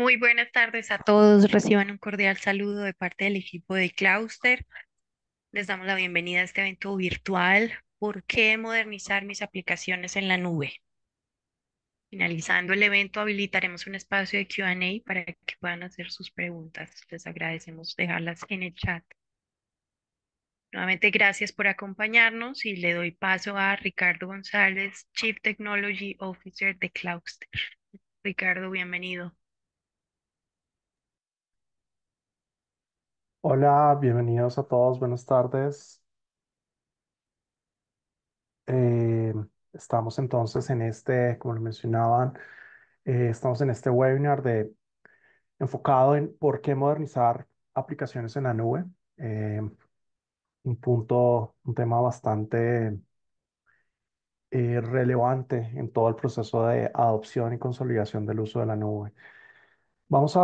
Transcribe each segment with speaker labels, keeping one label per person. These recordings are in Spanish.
Speaker 1: Muy buenas tardes a todos. Reciban un cordial saludo de parte del equipo de Clauster. Les damos la bienvenida a este evento virtual. ¿Por qué modernizar mis aplicaciones en la nube? Finalizando el evento, habilitaremos un espacio de Q&A para que puedan hacer sus preguntas. Les agradecemos dejarlas en el chat. Nuevamente, gracias por acompañarnos y le doy paso a Ricardo González, Chief Technology Officer de Clauster. Ricardo, bienvenido.
Speaker 2: Hola, bienvenidos a todos, buenas tardes. Eh, estamos entonces en este, como lo mencionaban, eh, estamos en este webinar de, enfocado en por qué modernizar aplicaciones en la nube. Eh, un punto, un tema bastante relevante en todo el proceso de adopción y consolidación del uso de la nube. Vamos mm,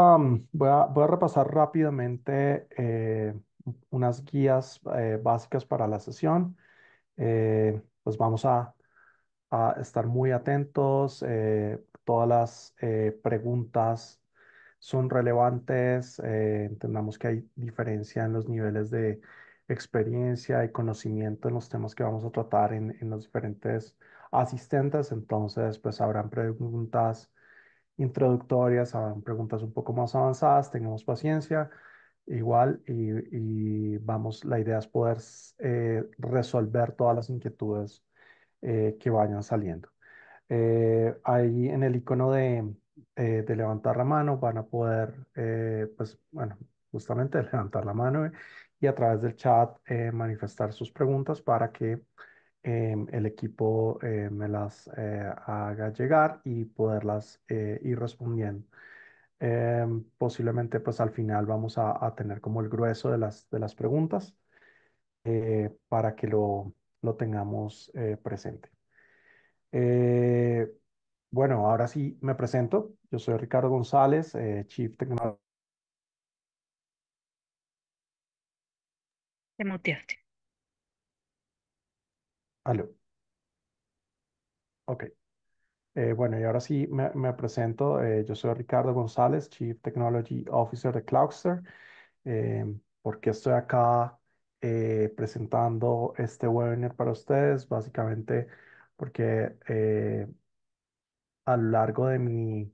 Speaker 2: a, voy a, repasar rápidamente eh, unas guías eh, básicas para la sesión. Eh, pues vamos a, estar muy atentos. todas las preguntas son relevantes. entendamos que hay diferencia en los niveles de experiencia y conocimiento en los temas que vamos a tratar en, en los diferentes asistentes. Entonces, pues habrán preguntas introductorias, a preguntas un poco más avanzadas, tengamos paciencia igual y, vamos, la idea es poder eh, resolver todas las inquietudes eh, que vayan saliendo. Eh, ahí en el icono de, de, levantar la mano van a poder, pues bueno, justamente levantar la mano y a través del chat manifestar sus preguntas para que Em, el equipo eh, me las eh, haga llegar y poderlas eh, ir respondiendo. Em, posiblemente pues al final vamos a, tener como el grueso de las, de las preguntas para que lo, lo tengamos presente. bueno, ahora sí me presento. Yo soy Ricardo González, Chief Technology. Aló. Ok. Eh, bueno, y ahora sí me, presento. Eh, yo soy Ricardo González, Chief Technology Officer de Cloudster. Eh, porque estoy acá presentando este webinar para ustedes? Básicamente porque a lo largo de mi,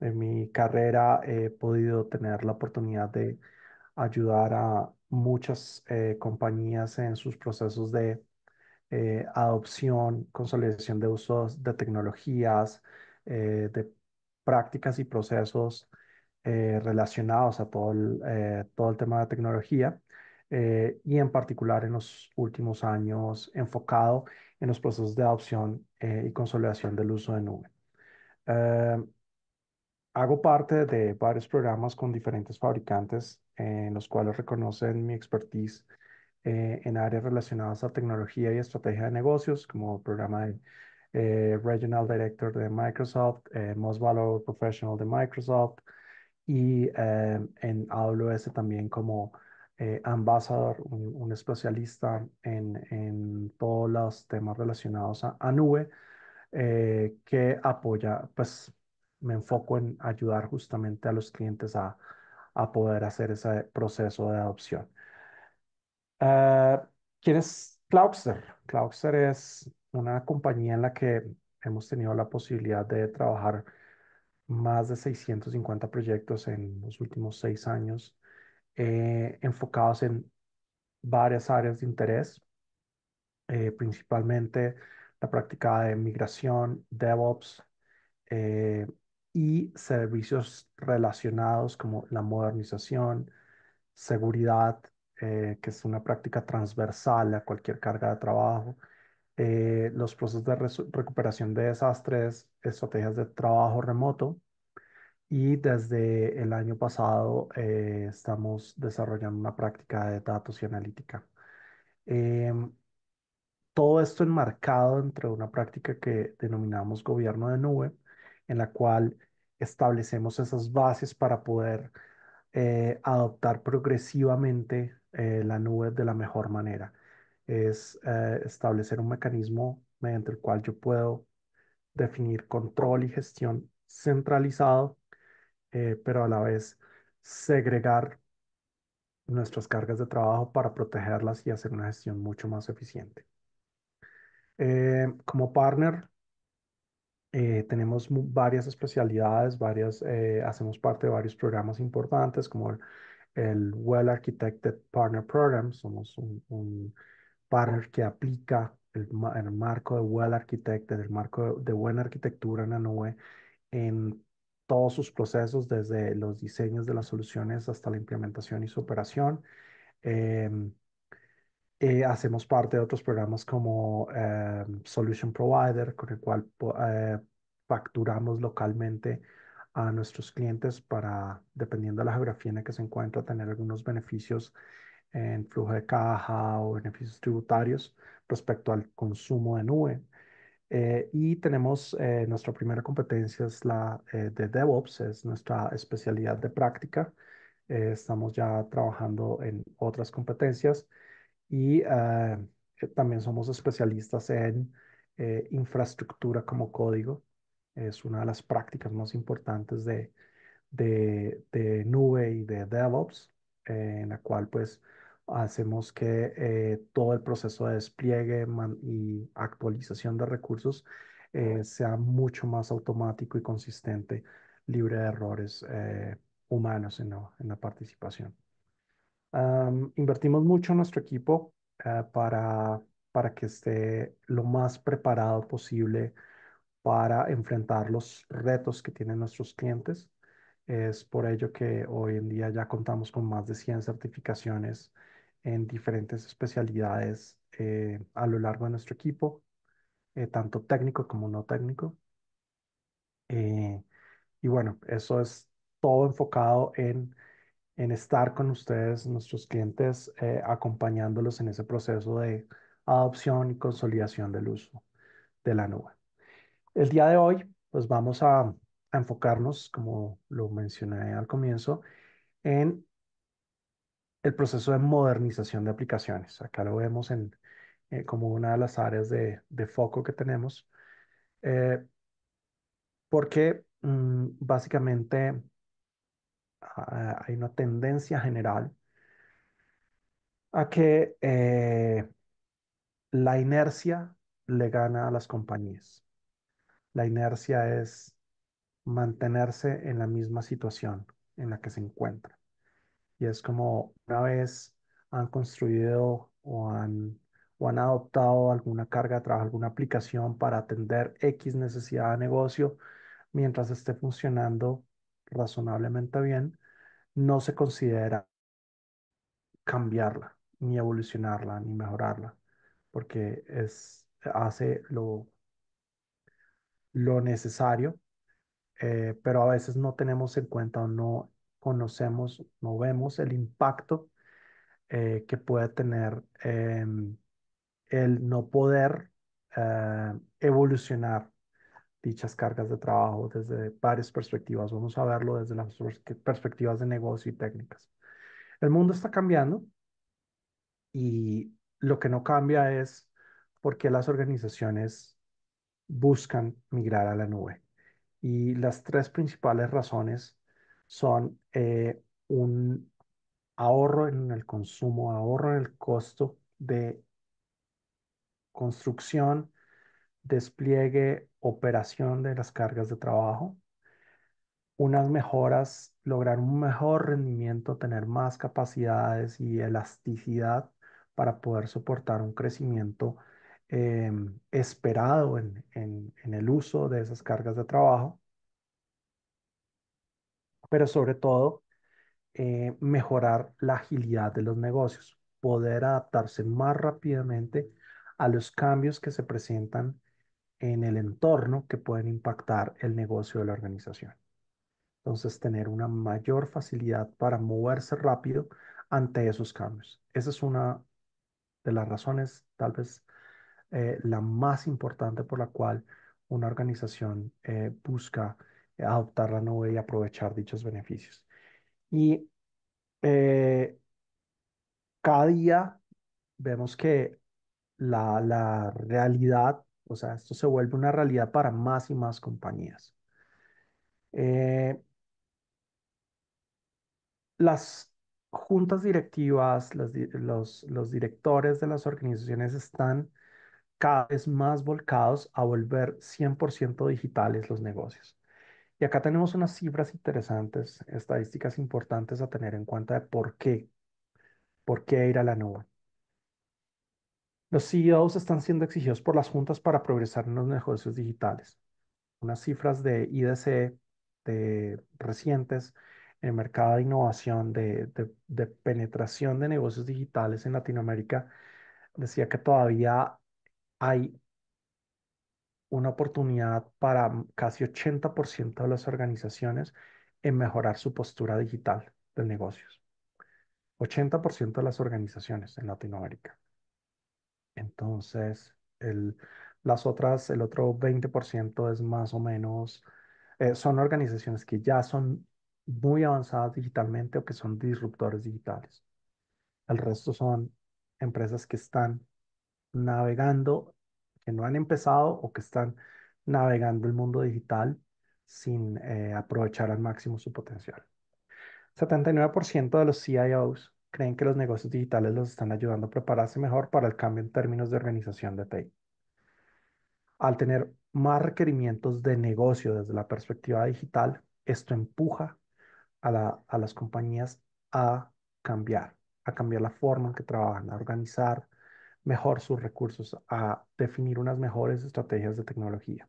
Speaker 2: de mi carrera he podido tener la oportunidad de ayudar a muchas compañías en sus procesos de eh, adopción, consolidación de usos de tecnologías, eh, de prácticas y procesos eh, relacionados a todo el, todo el tema de tecnología y en particular en los últimos años enfocado en los procesos de adopción y consolidación del uso de nube. hago parte de varios programas con diferentes fabricantes en los cuales reconocen mi expertise eh, en áreas relacionadas a tecnología y estrategia de negocios, como programa de eh, Regional Director de Microsoft, eh, Most Valuable Professional de Microsoft, y en AWS también como Ambassador, un, especialista en, todos los temas relacionados a, nube, que apoya, pues me enfoco en ayudar justamente a los clientes a poder hacer ese proceso de adopción. Ah, ¿Quién es Cloudster? Cloudster es una compañía en la que hemos tenido la posibilidad de trabajar más de 650 proyectos en los últimos seis años, eh, enfocados en varias áreas de interés, eh, principalmente la práctica de migración, DevOps eh, y servicios relacionados como la modernización, seguridad, eh, que es una práctica transversal a cualquier carga de trabajo. Eh, los procesos de recuperación de desastres, estrategias de trabajo remoto. Y desde el año pasado eh, estamos desarrollando una práctica de datos y analítica. Em, todo esto enmarcado entre una práctica que denominamos gobierno de nube, en la cual establecemos esas bases para poder adoptar progresivamente eh, la nube de la mejor manera. Es eh, establecer un mecanismo mediante el cual yo puedo definir control y gestión centralizado, eh, pero a la vez segregar nuestras cargas de trabajo para protegerlas y hacer una gestión mucho más eficiente. como partner, tenemos varias especialidades, varias, hacemos parte de varios programas importantes como el el Well Architected Partner Program. Somos un, partner que aplica el, marco de Well Architected, el marco de, buena arquitectura en la nube en todos sus procesos, desde los diseños de las soluciones hasta la implementación y su operación. Em, eh, hacemos parte de otros programas como eh, Solution Provider, con el cual eh, facturamos localmente a nuestros clientes para, dependiendo de la geografía en la que se encuentra, tener algunos beneficios en flujo de caja o beneficios tributarios respecto al consumo de nube. Eh, y tenemos eh, nuestra primera competencia es la eh, de DevOps, es nuestra especialidad de práctica. estamos ya trabajando en otras competencias y también somos especialistas en infraestructura como código es una de las prácticas más importantes de, de, nube y de DevOps, eh, en la cual pues hacemos que eh, todo el proceso de despliegue y actualización de recursos eh, sea mucho más automático y consistente, libre de errores humanos en la, participación. invertimos mucho en nuestro equipo para, para que esté lo más preparado posible para enfrentar los retos que tienen nuestros clientes. Es por ello que hoy en día ya contamos con más de 100 certificaciones en diferentes especialidades eh, a lo largo de nuestro equipo, eh, tanto técnico como no técnico. Eh, y bueno, eso es todo enfocado en, en estar con ustedes, nuestros clientes, acompañándolos en ese proceso de adopción y consolidación del uso de la nube. El día de hoy, pues vamos a, enfocarnos, como lo mencioné al comienzo, en el proceso de modernización de aplicaciones. Acá lo vemos en, eh, como una de las áreas de, foco que tenemos, eh, porque mm, básicamente ah, hay una tendencia general a que eh, la inercia le gana a las compañías. La inercia es mantenerse en la misma situación en la que se encuentra. Y es como una vez han construido o han, adoptado alguna carga de trabajo, alguna aplicación para atender X necesidad de negocio, mientras esté funcionando razonablemente bien, no se considera cambiarla, ni evolucionarla, ni mejorarla, porque es, hace lo lo necesario, eh, pero a veces no tenemos en cuenta o no conocemos, no vemos el impacto eh, que puede tener em, el no poder eh, evolucionar dichas cargas de trabajo desde varias perspectivas. Vamos a verlo desde las perspectivas de negocio y técnicas. El mundo está cambiando y lo que no cambia es porque las organizaciones buscan migrar a la nube. Y las tres principales razones son eh, un ahorro en el consumo, ahorro en el costo de construcción, despliegue, operación de las cargas de trabajo, unas mejoras, lograr un mejor rendimiento, tener más capacidades y elasticidad para poder soportar un crecimiento Em, esperado en, el uso de esas cargas de trabajo, pero sobre todo eh, mejorar la agilidad de los negocios, poder adaptarse más rápidamente a los cambios que se presentan en el entorno que pueden impactar el negocio de la organización. Entonces, tener una mayor facilidad para moverse rápido ante esos cambios. Esa es una de las razones, tal vez eh, la más importante por la cual una organización eh, busca adoptar la nube y aprovechar dichos beneficios. Y eh, cada día vemos que la, realidad, o sea, esto se vuelve una realidad para más y más compañías. las juntas directivas, los directores de las organizaciones están cada vez más volcados a volver 100% digitales los negocios. Y acá tenemos unas cifras interesantes, estadísticas importantes a tener en cuenta de por qué, por qué ir a la nube. Los CEOs están siendo exigidos por las juntas para progresar en los negocios digitales. Unas cifras de IDC de recientes en el mercado de innovación, de, de penetración de negocios digitales en Latinoamérica, decía que todavía hay una oportunidad para casi 80% de las organizaciones en mejorar su postura digital de negocios. 80% de las organizaciones en Latinoamérica. Entonces, el, las otras, el otro 20% es más o menos, eh, son organizaciones que ya son muy avanzadas digitalmente o que son disruptores digitales. El resto son empresas que están navegando, que no han empezado o que están navegando el mundo digital sin eh, aprovechar al máximo su potencial. 79% de los CIOs creen que los negocios digitales los están ayudando a prepararse mejor para el cambio en términos de organización de TI. Al tener más requerimientos de negocio desde la perspectiva digital, esto empuja a las compañías a cambiar, a cambiar la forma en que trabajan, a organizar mejor sus recursos, a definir unas mejores estrategias de tecnología.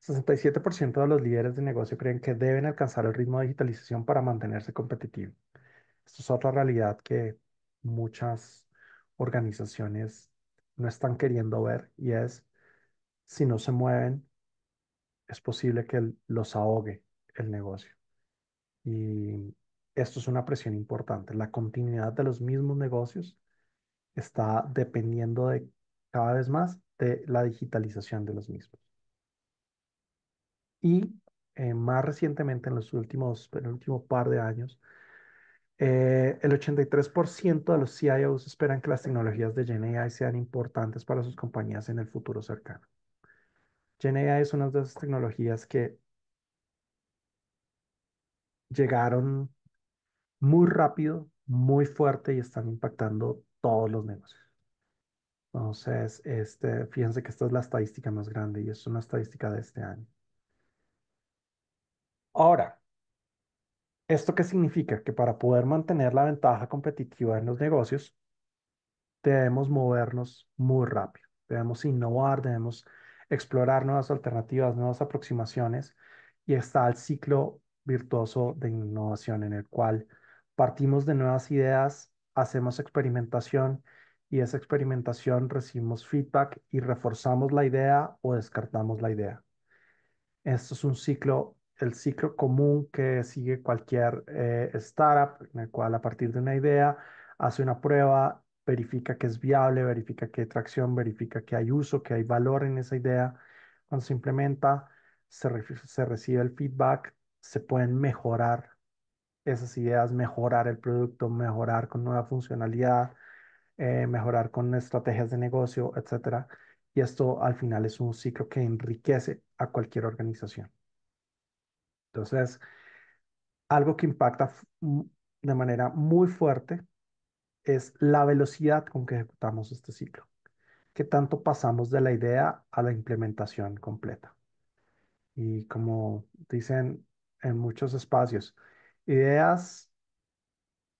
Speaker 2: 67% de los líderes de negocio creen que deben alcanzar el ritmo de digitalización para mantenerse competitivo. Esto es otra realidad que muchas organizaciones no están queriendo ver y es, si no se mueven, es posible que los ahogue el negocio. Y esto es una presión importante. La continuidad de los mismos negocios está dependiendo de cada vez más de la digitalización de los mismos. Y eh, más recientemente, en los últimos, en el último par de años, eh, el 83% de los CIOs esperan que las tecnologías de GenAI sean importantes para sus compañías en el futuro cercano. GenAI es una de esas tecnologías que llegaron muy rápido, muy fuerte y están impactando todos los negocios. Entonces, este, fíjense que esta es la estadística más grande y es una estadística de este año. Ahora, ¿esto qué significa? Que para poder mantener la ventaja competitiva en los negocios, debemos movernos muy rápido, debemos innovar, debemos explorar nuevas alternativas, nuevas aproximaciones y está el ciclo virtuoso de innovación en el cual partimos de nuevas ideas hacemos experimentación y esa experimentación recibimos feedback y reforzamos la idea o descartamos la idea. Esto es un ciclo, el ciclo común que sigue cualquier eh, startup, en el cual a partir de una idea hace una prueba, verifica que es viable, verifica que hay tracción, verifica que hay uso, que hay valor en esa idea. Cuando se implementa, se, se recibe el feedback, se pueden mejorar esas ideas, mejorar el producto, mejorar con nueva funcionalidad, eh, mejorar con estrategias de negocio, etc. Y esto al final es un ciclo que enriquece a cualquier organización. Entonces, algo que impacta de manera muy fuerte es la velocidad con que ejecutamos este ciclo. ¿Qué tanto pasamos de la idea a la implementación completa? Y como dicen en muchos espacios, Ideas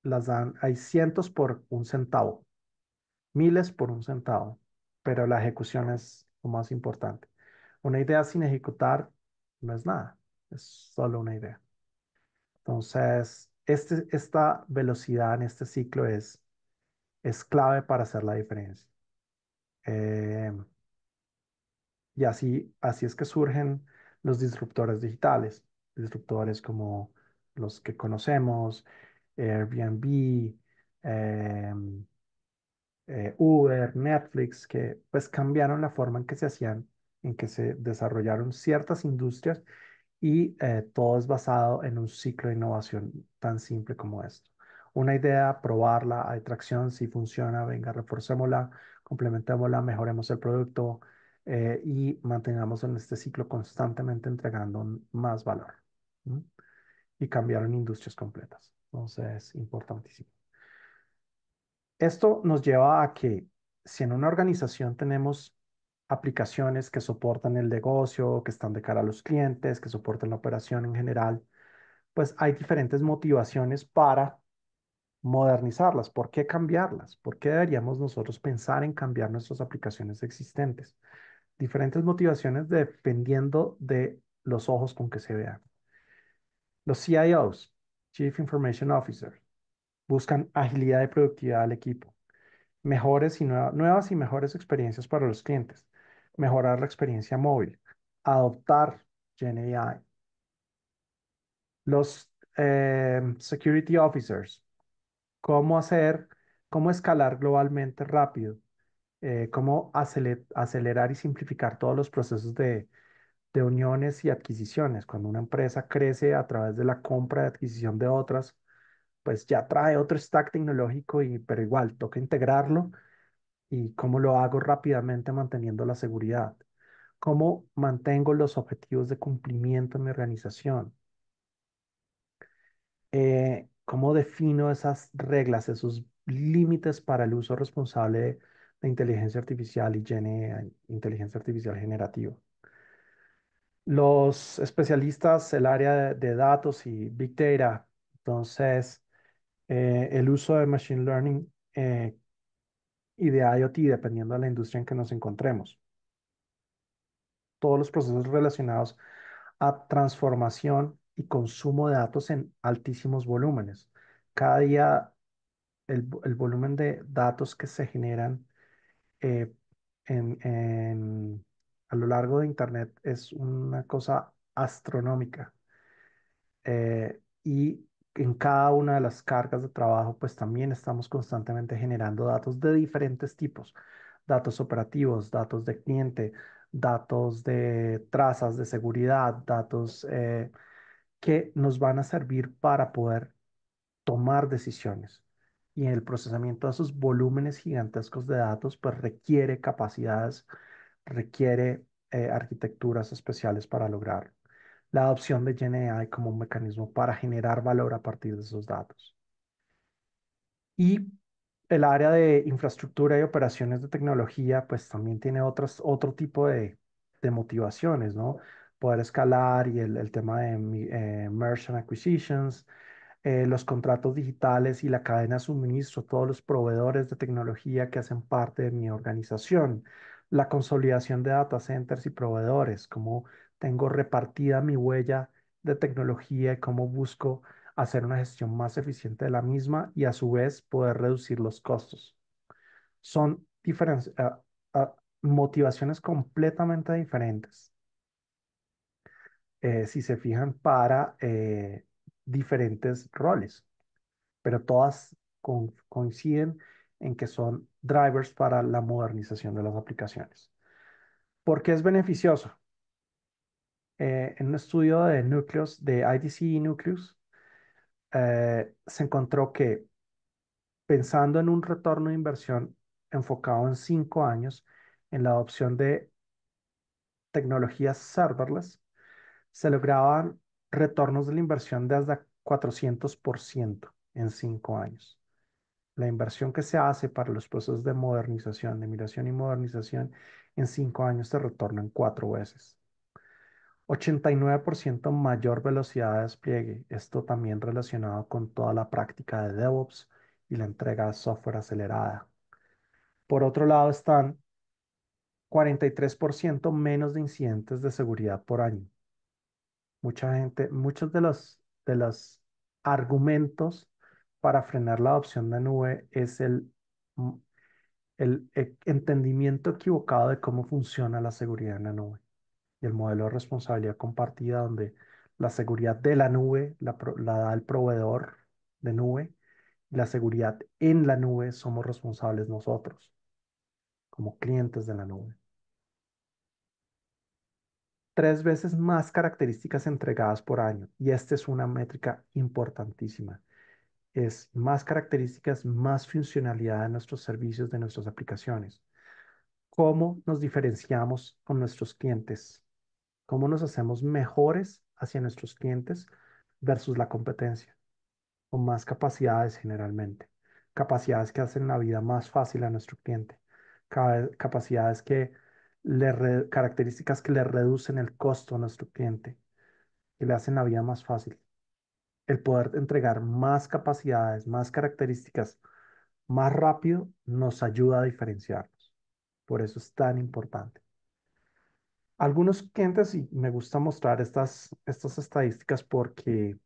Speaker 2: las dan, hay cientos por un centavo, miles por un centavo, pero la ejecución es lo más importante. Una idea sin ejecutar no es nada, es solo una idea. Entonces, este, esta velocidad en este ciclo es, es clave para hacer la diferencia. Eh, y así, así es que surgen los disruptores digitales, disruptores como los que conocemos, Airbnb, em, eh, Uber, Netflix, que pues cambiaron la forma en que se hacían, en que se desarrollaron ciertas industrias y eh, todo es basado en un ciclo de innovación tan simple como esto. Una idea, probarla, hay tracción, si funciona, venga, reforcémosla, complementémosla, mejoremos el producto eh, y mantengamos en este ciclo constantemente entregando más valor y cambiaron industrias completas. Entonces, es importantísimo. Esto nos lleva a que si en una organización tenemos aplicaciones que soportan el negocio, que están de cara a los clientes, que soportan la operación en general, pues hay diferentes motivaciones para modernizarlas. ¿Por qué cambiarlas? ¿Por qué deberíamos nosotros pensar en cambiar nuestras aplicaciones existentes? Diferentes motivaciones dependiendo de los ojos con que se vean. Los CIOs, Chief Information Officers, buscan agilidad y productividad al equipo, mejores y nuevas y mejores experiencias para los clientes, mejorar la experiencia móvil, adoptar GenAI. Los eh, Security Officers, cómo hacer, cómo escalar globalmente rápido, eh, cómo acelerar y simplificar todos los procesos de, de uniones y adquisiciones. Cuando una empresa crece a través de la compra y adquisición de otras, pues ya trae otro stack tecnológico, y, pero igual toca integrarlo y cómo lo hago rápidamente manteniendo la seguridad. ¿Cómo mantengo los objetivos de cumplimiento en mi organización? Eh, ¿Cómo defino esas reglas, esos límites para el uso responsable de inteligencia artificial y eh, inteligencia artificial generativa? los especialistas, el área de, datos y Big Data. Entonces, eh, el uso de Machine Learning eh, y de IoT, dependiendo de la industria en que nos encontremos. Todos los procesos relacionados a transformación y consumo de datos en altísimos volúmenes. Cada día el, volumen de datos que se generan eh, en a lo largo de Internet es una cosa astronómica. Eh, y en cada una de las cargas de trabajo, pues también estamos constantemente generando datos de diferentes tipos, datos operativos, datos de cliente, datos de trazas de seguridad, datos eh, que nos van a servir para poder tomar decisiones. Y el procesamiento de esos volúmenes gigantescos de datos, pues requiere capacidades requiere eh, arquitecturas especiales para lograrlo. La adopción de GenAI como un mecanismo para generar valor a partir de esos datos. Y el área de infraestructura y operaciones de tecnología, pues también tiene otro tipo de, motivaciones, ¿no? Poder escalar y el, tema de eh, acquisitions, eh, los contratos digitales y la cadena de suministro, todos los proveedores de tecnología que hacen parte de mi organización, la consolidación de data centers y proveedores, cómo tengo repartida mi huella de tecnología y cómo busco hacer una gestión más eficiente de la misma y a su vez poder reducir los costos. Son motivaciones completamente diferentes. Eh, si se fijan para eh, diferentes roles, pero todas coinciden en que son drivers para la modernización de las aplicaciones. ¿Por qué es beneficioso? Eh, en un estudio de núcleos de IDC Nucleus, eh, se encontró que pensando en un retorno de inversión enfocado en cinco años en la adopción de tecnologías serverless, se lograban retornos de la inversión de hasta 400% en cinco años la inversión que se hace para los procesos de modernización, de migración y modernización, en cinco años se retorna en cuatro veces. 89% mayor velocidad de despliegue, esto también relacionado con toda la práctica de DevOps y la entrega de software acelerada. Por otro lado están 43% menos de incidentes de seguridad por año. Mucha gente, muchos de los, de los argumentos para frenar la adopción de nube es el, mm, e-, entendimiento equivocado de cómo funciona la seguridad en la nube y el modelo de responsabilidad compartida donde la seguridad de la nube la da el proveedor de nube y la seguridad en la nube somos responsables nosotros como clientes de la nube. Tres veces más características entregadas por año y esta es una métrica importantísima es más características, más funcionalidad de nuestros servicios, de nuestras aplicaciones. ¿Cómo nos diferenciamos con nuestros clientes? ¿Cómo nos hacemos mejores hacia nuestros clientes versus la competencia? Con más capacidades generalmente. Capacidades que hacen la vida más fácil a nuestro cliente. Capacidades que le características que le reducen el costo a nuestro cliente, que le hacen la vida más fácil el poder entregar más capacidades, más características más rápido nos ayuda a diferenciarnos. Por eso es tan importante. Algunos clientes, y me gusta mostrar estas, estas estadísticas porque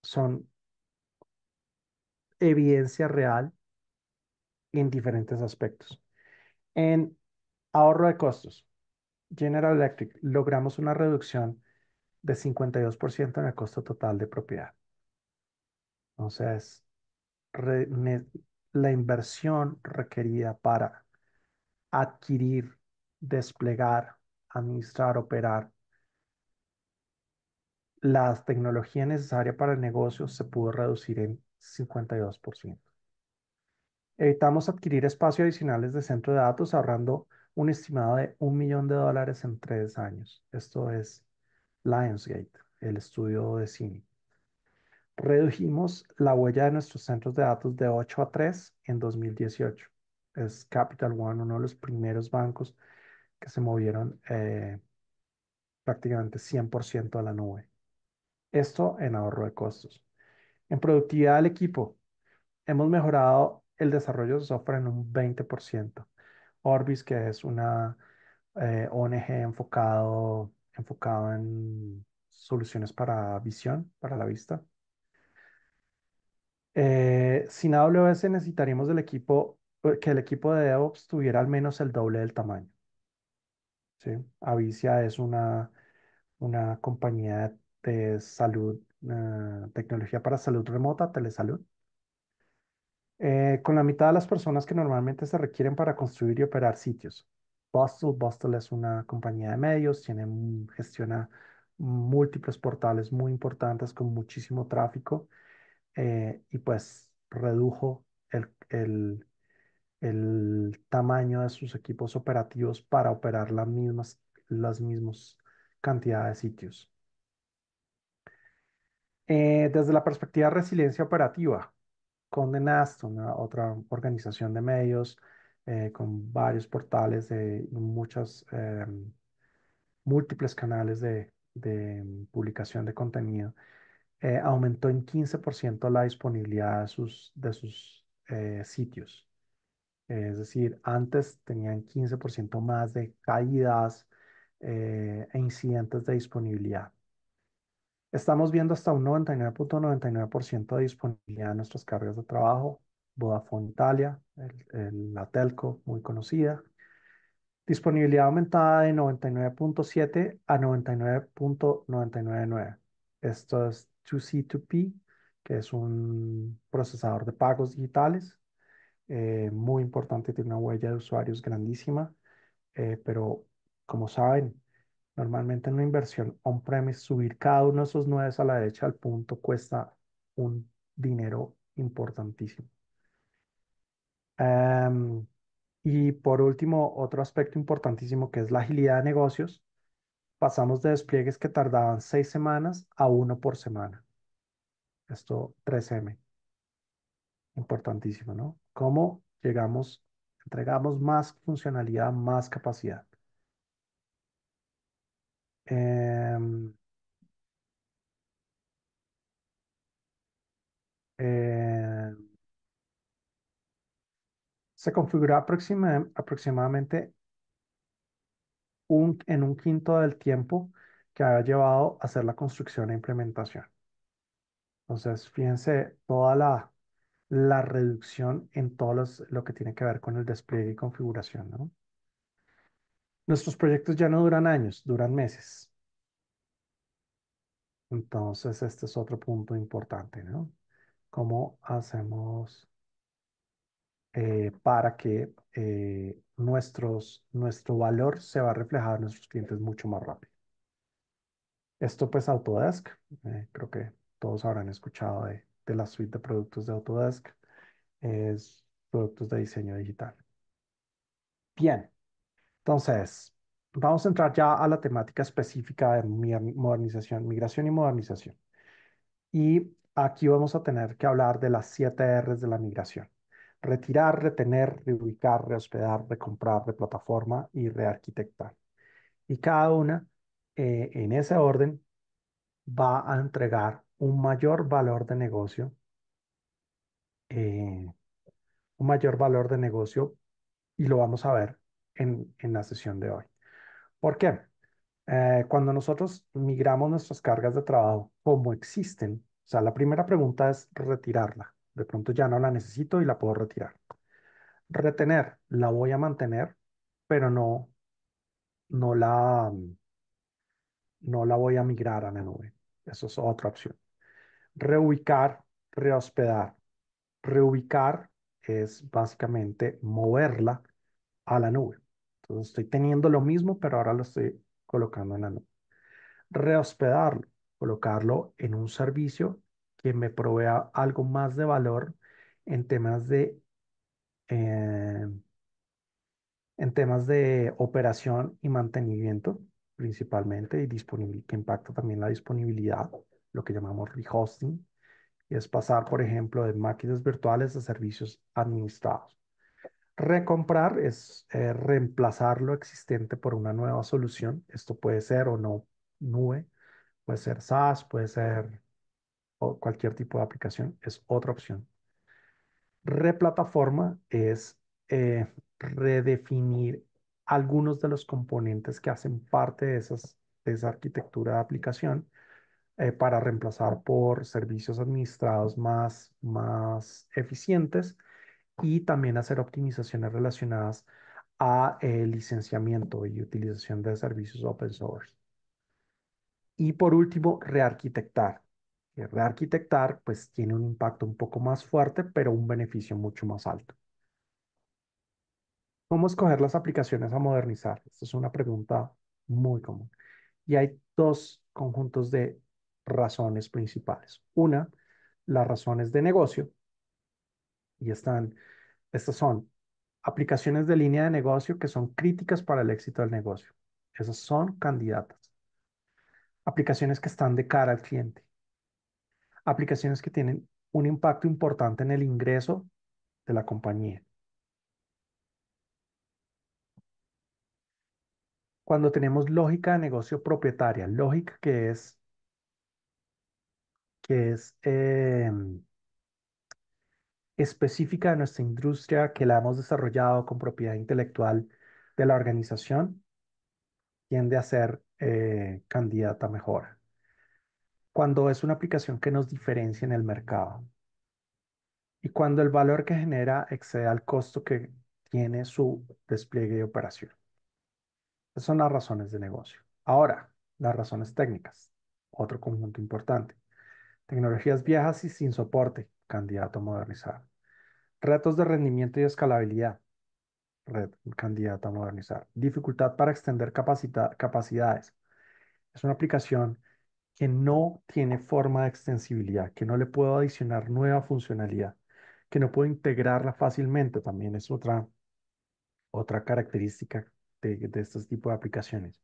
Speaker 2: son evidencia real en diferentes aspectos. En ahorro de costos, General Electric, logramos una reducción de 52% en el costo total de propiedad. Entonces, la inversión requerida para adquirir, desplegar, administrar, operar la tecnología necesaria para el negocio se pudo reducir en 52%. Evitamos adquirir espacios adicionales de centro de datos ahorrando un estimado de un millón de dólares en tres años. Esto es Lionsgate, el estudio de cine. Redujimos la huella de nuestros centros de datos de 8 a 3 en 2018. Es Capital One, uno de los primeros bancos que se movieron eh, prácticamente 100% a la nube. Esto en ahorro de costos. En productividad del equipo, hemos mejorado el desarrollo de software en un 20%. Orbis, que es una eh, ONG enfocado enfocado en soluciones para visión, para la vista. Eh, sin AWS necesitaríamos del equipo, eh, que el equipo de DevOps tuviera al menos el doble del tamaño. Avicia es una, una compañía de salud, eh, tecnología para salud remota, telesalud. con la mitad de las personas que normalmente se requieren para construir y operar sitios. Bustle. Bustle es una compañía de medios, tiene, gestiona múltiples portales muy importantes con muchísimo tráfico eh, y pues redujo el, tamaño de sus equipos operativos para operar las mismas, las cantidades de sitios. Eh, desde la perspectiva de resiliencia operativa, con Nast, una otra organización de medios, eh, con varios portales y muchas, em, múltiples canales de, em, publicación de contenido, eh, aumentó en 15% la disponibilidad de sus, eh, sitios. Es decir, antes tenían 15% más de caídas e incidentes de disponibilidad. Estamos viendo hasta un 99.99% de disponibilidad de nuestras cargas de trabajo Vodafone Italia, la telco muy conocida. Disponibilidad aumentada de 99.7 a 99.999. Esto es 2C2P, que es un procesador de pagos digitales. Eh, muy importante, tiene una huella de usuarios grandísima, eh, pero como saben, normalmente en una inversión on-premise, subir cada uno de esos nueve a la derecha al punto cuesta un dinero importantísimo y por último, otro aspecto importantísimo que es la agilidad de negocios. Pasamos de despliegues que tardaban seis semanas a uno por semana. Esto 3M. Importantísimo, ¿no? ¿Cómo llegamos, entregamos más funcionalidad, más capacidad? Em, eh, se configura aproximadamente en un quinto del tiempo que había llevado a hacer la construcción e implementación. Entonces, fíjense toda la, la reducción en todo lo que tiene que ver con el despliegue y configuración. Nuestros proyectos ya no duran años, duran meses. Entonces, este es otro punto importante, ¿no? ¿Cómo hacemos eh, para que eh, nuestros, nuestro valor se va a reflejar en nuestros clientes mucho más rápido. Esto pues Autodesk, eh, creo que todos habrán escuchado de, de, la suite de productos de Autodesk, es productos de diseño digital. Bien, entonces vamos a entrar ya a la temática específica de modernización, migración y modernización. Y aquí vamos a tener que hablar de las siete R's de la migración retirar, retener, reubicar, rehospedar, recomprar, replataforma y rearquitectar. Y cada una, eh, en ese orden, va a entregar un mayor valor de negocio, eh, un mayor valor de negocio, y lo vamos a ver en, la sesión de hoy. ¿Por qué? Eh, cuando nosotros migramos nuestras cargas de trabajo como existen, o sea, la primera pregunta es retirarla de pronto ya no la necesito y la puedo retirar. Retener, la voy a mantener, pero no, no, la, no la voy a migrar a la nube. Eso es otra opción. Reubicar, rehospedar. Reubicar es básicamente moverla a la nube. Entonces estoy teniendo lo mismo, pero ahora lo estoy colocando en la nube. Rehospedarlo, colocarlo en un servicio que me provea algo más de valor en temas de, eh, en temas de operación y mantenimiento principalmente y disponible, que impacta también la disponibilidad, lo que llamamos rehosting, y es pasar, por ejemplo, de máquinas virtuales a servicios administrados. Recomprar es eh, reemplazar lo existente por una nueva solución. Esto puede ser o no nube, puede ser SaaS, puede ser o cualquier tipo de aplicación es otra opción. Replataforma es eh, redefinir algunos de los componentes que hacen parte de, esa arquitectura de aplicación eh, para reemplazar por servicios administrados más, más eficientes y también hacer optimizaciones relacionadas a eh, licenciamiento y utilización de servicios open source. Y por último, rearquitectar rearquitectar, pues tiene un impacto un poco más fuerte, pero un beneficio mucho más alto. ¿Cómo escoger las aplicaciones a modernizar? Esta es una pregunta muy común. Y hay dos conjuntos de razones principales. Una, las razones de negocio. Y están, estas son aplicaciones de línea de negocio que son críticas para el éxito del negocio. Esas son candidatas. Aplicaciones que están de cara al cliente aplicaciones que tienen un impacto importante en el ingreso de la compañía. Cuando tenemos lógica de negocio propietaria, lógica que es, es em, específica de nuestra industria, que la hemos desarrollado con propiedad intelectual de la organización, tiende a ser eh, candidata a mejora cuando es una aplicación que nos diferencia en el mercado y cuando el valor que genera excede al costo que tiene su despliegue y operación. Esas son las razones de negocio. Ahora, las razones técnicas, otro conjunto importante. Tecnologías viejas y sin soporte, candidato a modernizar. Retos de rendimiento y escalabilidad, red candidato a modernizar. Dificultad para extender capacidades. Es una aplicación que no tiene forma de extensibilidad, que no le puedo adicionar nueva funcionalidad, que no puedo integrarla fácilmente, también es otra, otra característica de, este tipo de aplicaciones.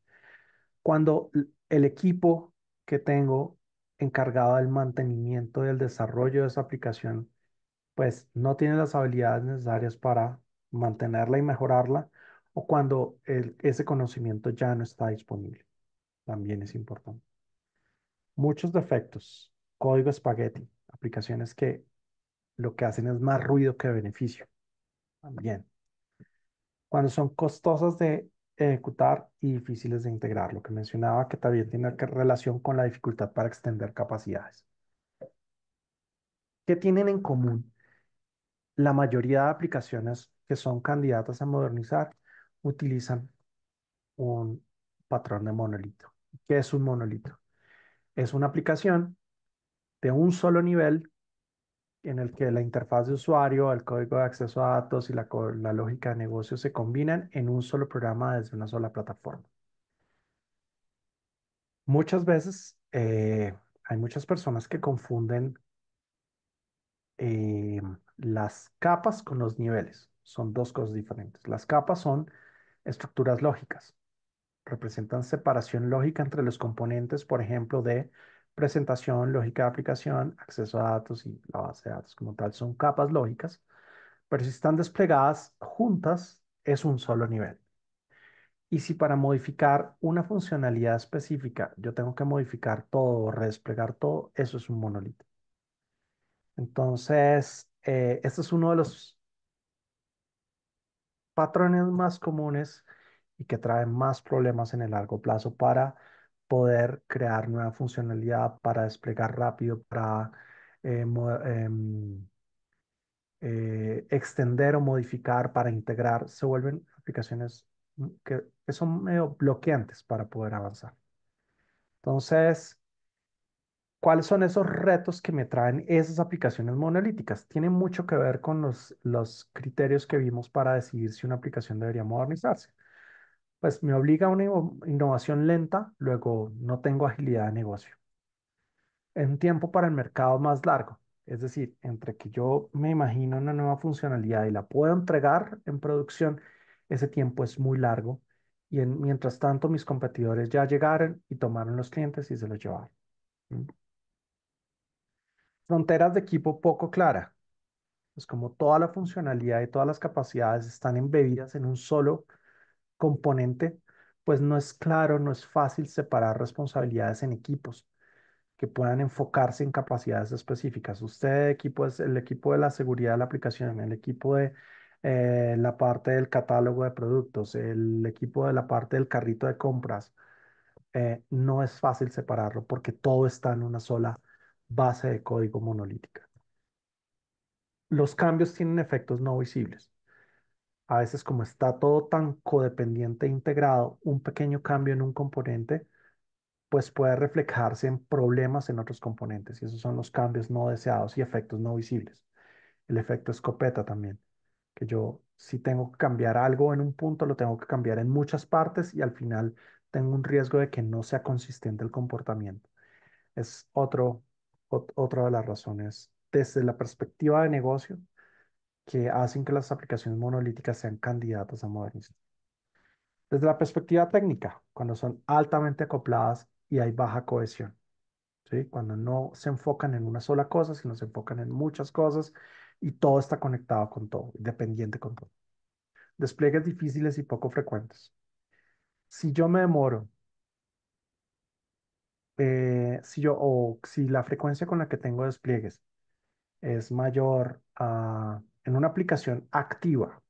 Speaker 2: Cuando el equipo que tengo encargado del mantenimiento del desarrollo de esa aplicación, pues no tiene las habilidades necesarias para mantenerla y mejorarla, o cuando ese conocimiento ya no está disponible. También es importante. Muchos defectos, código espagueti, aplicaciones que lo que hacen es más ruido que beneficio. También. Cuando son costosas de ejecutar y difíciles de integrar, lo que mencionaba que también tiene relación con la dificultad para extender capacidades. ¿Qué tienen en común? La mayoría de aplicaciones que son candidatas a modernizar utilizan un patrón de monolito. ¿Qué es un monolito? es una aplicación de un solo nivel en el que la interfaz de usuario, el código de acceso a datos y la, lógica de negocio se combinan en un solo programa desde una sola plataforma. Muchas veces eh, hay muchas personas que confunden eh, las capas con los niveles. Son dos cosas diferentes. Las capas son estructuras lógicas representan separación lógica entre los componentes, por ejemplo, de presentación, lógica de aplicación, acceso a datos y la base de datos como tal. Son capas lógicas, pero si están desplegadas juntas, es un solo nivel. Y si para modificar una funcionalidad específica yo tengo que modificar todo o redesplegar todo, eso es un monolito. Entonces, eh, este es uno de los patrones más comunes y que trae más problemas en el largo plazo para poder crear nueva funcionalidad, para desplegar rápido, para eh, em, eh, extender o modificar, para integrar, se vuelven aplicaciones mm, que, son medio bloqueantes para poder avanzar. Entonces, ¿Cuáles son esos retos que me traen esas aplicaciones monolíticas? tienen mucho que ver con los, los criterios que vimos para decidir si una aplicación debería modernizarse pues me obliga a una innovación lenta, luego no tengo agilidad de negocio. Un tiempo para el mercado más largo, es decir, entre que yo me imagino una nueva funcionalidad y la puedo entregar en producción, ese tiempo es muy largo y en, mientras tanto mis competidores ya llegaron y tomaron los clientes y se los llevaron. Fronteras de equipo poco clara. Pues como toda la funcionalidad y todas las capacidades están embebidas en un solo componente, pues no es claro, no es fácil separar responsabilidades en equipos que puedan enfocarse en capacidades específicas. Usted, equipo, es el equipo de la seguridad de la aplicación, el equipo de eh, la parte del catálogo de productos, el equipo de la parte del carrito de compras. Eh, no es fácil separarlo porque todo está en una sola base de código monolítica. Los cambios tienen efectos no visibles a veces como está todo tan codependiente e integrado, un pequeño cambio en un componente pues puede reflejarse en problemas en otros componentes y esos son los cambios no deseados y efectos no visibles. El efecto escopeta también, que yo si tengo que cambiar algo en un punto, lo tengo que cambiar en muchas partes y al final tengo un riesgo de que no sea consistente el comportamiento. Es otro, otra de las razones. Desde la perspectiva de negocio, que hacen que las aplicaciones monolíticas sean candidatas a modernizar. Desde la perspectiva técnica, cuando son altamente acopladas y hay baja cohesión, ¿sí? cuando no se enfocan en una sola cosa, sino se enfocan en muchas cosas y todo está conectado con todo, dependiente con todo. Despliegues difíciles y poco frecuentes. Si yo me demoro eh, si yo o si la frecuencia con la que tengo despliegues es mayor a en una aplicación activa,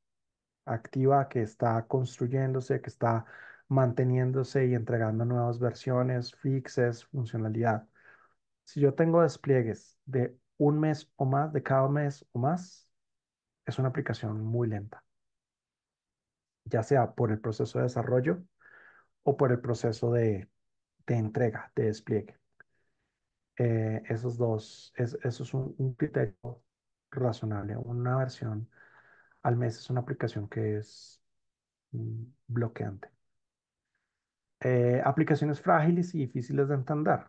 Speaker 2: activa que está construyéndose, que está manteniéndose y entregando nuevas versiones, fixes, funcionalidad. Si yo tengo despliegues de un mes o más, de cada mes o más, es una aplicación muy lenta, ya sea por el proceso de desarrollo o por el proceso de, entrega, de despliegue. Eh, esos dos, eso es un, un criterio razonable. Una versión al mes es una aplicación que es mm, bloqueante. Eh, aplicaciones frágiles y difíciles de entender.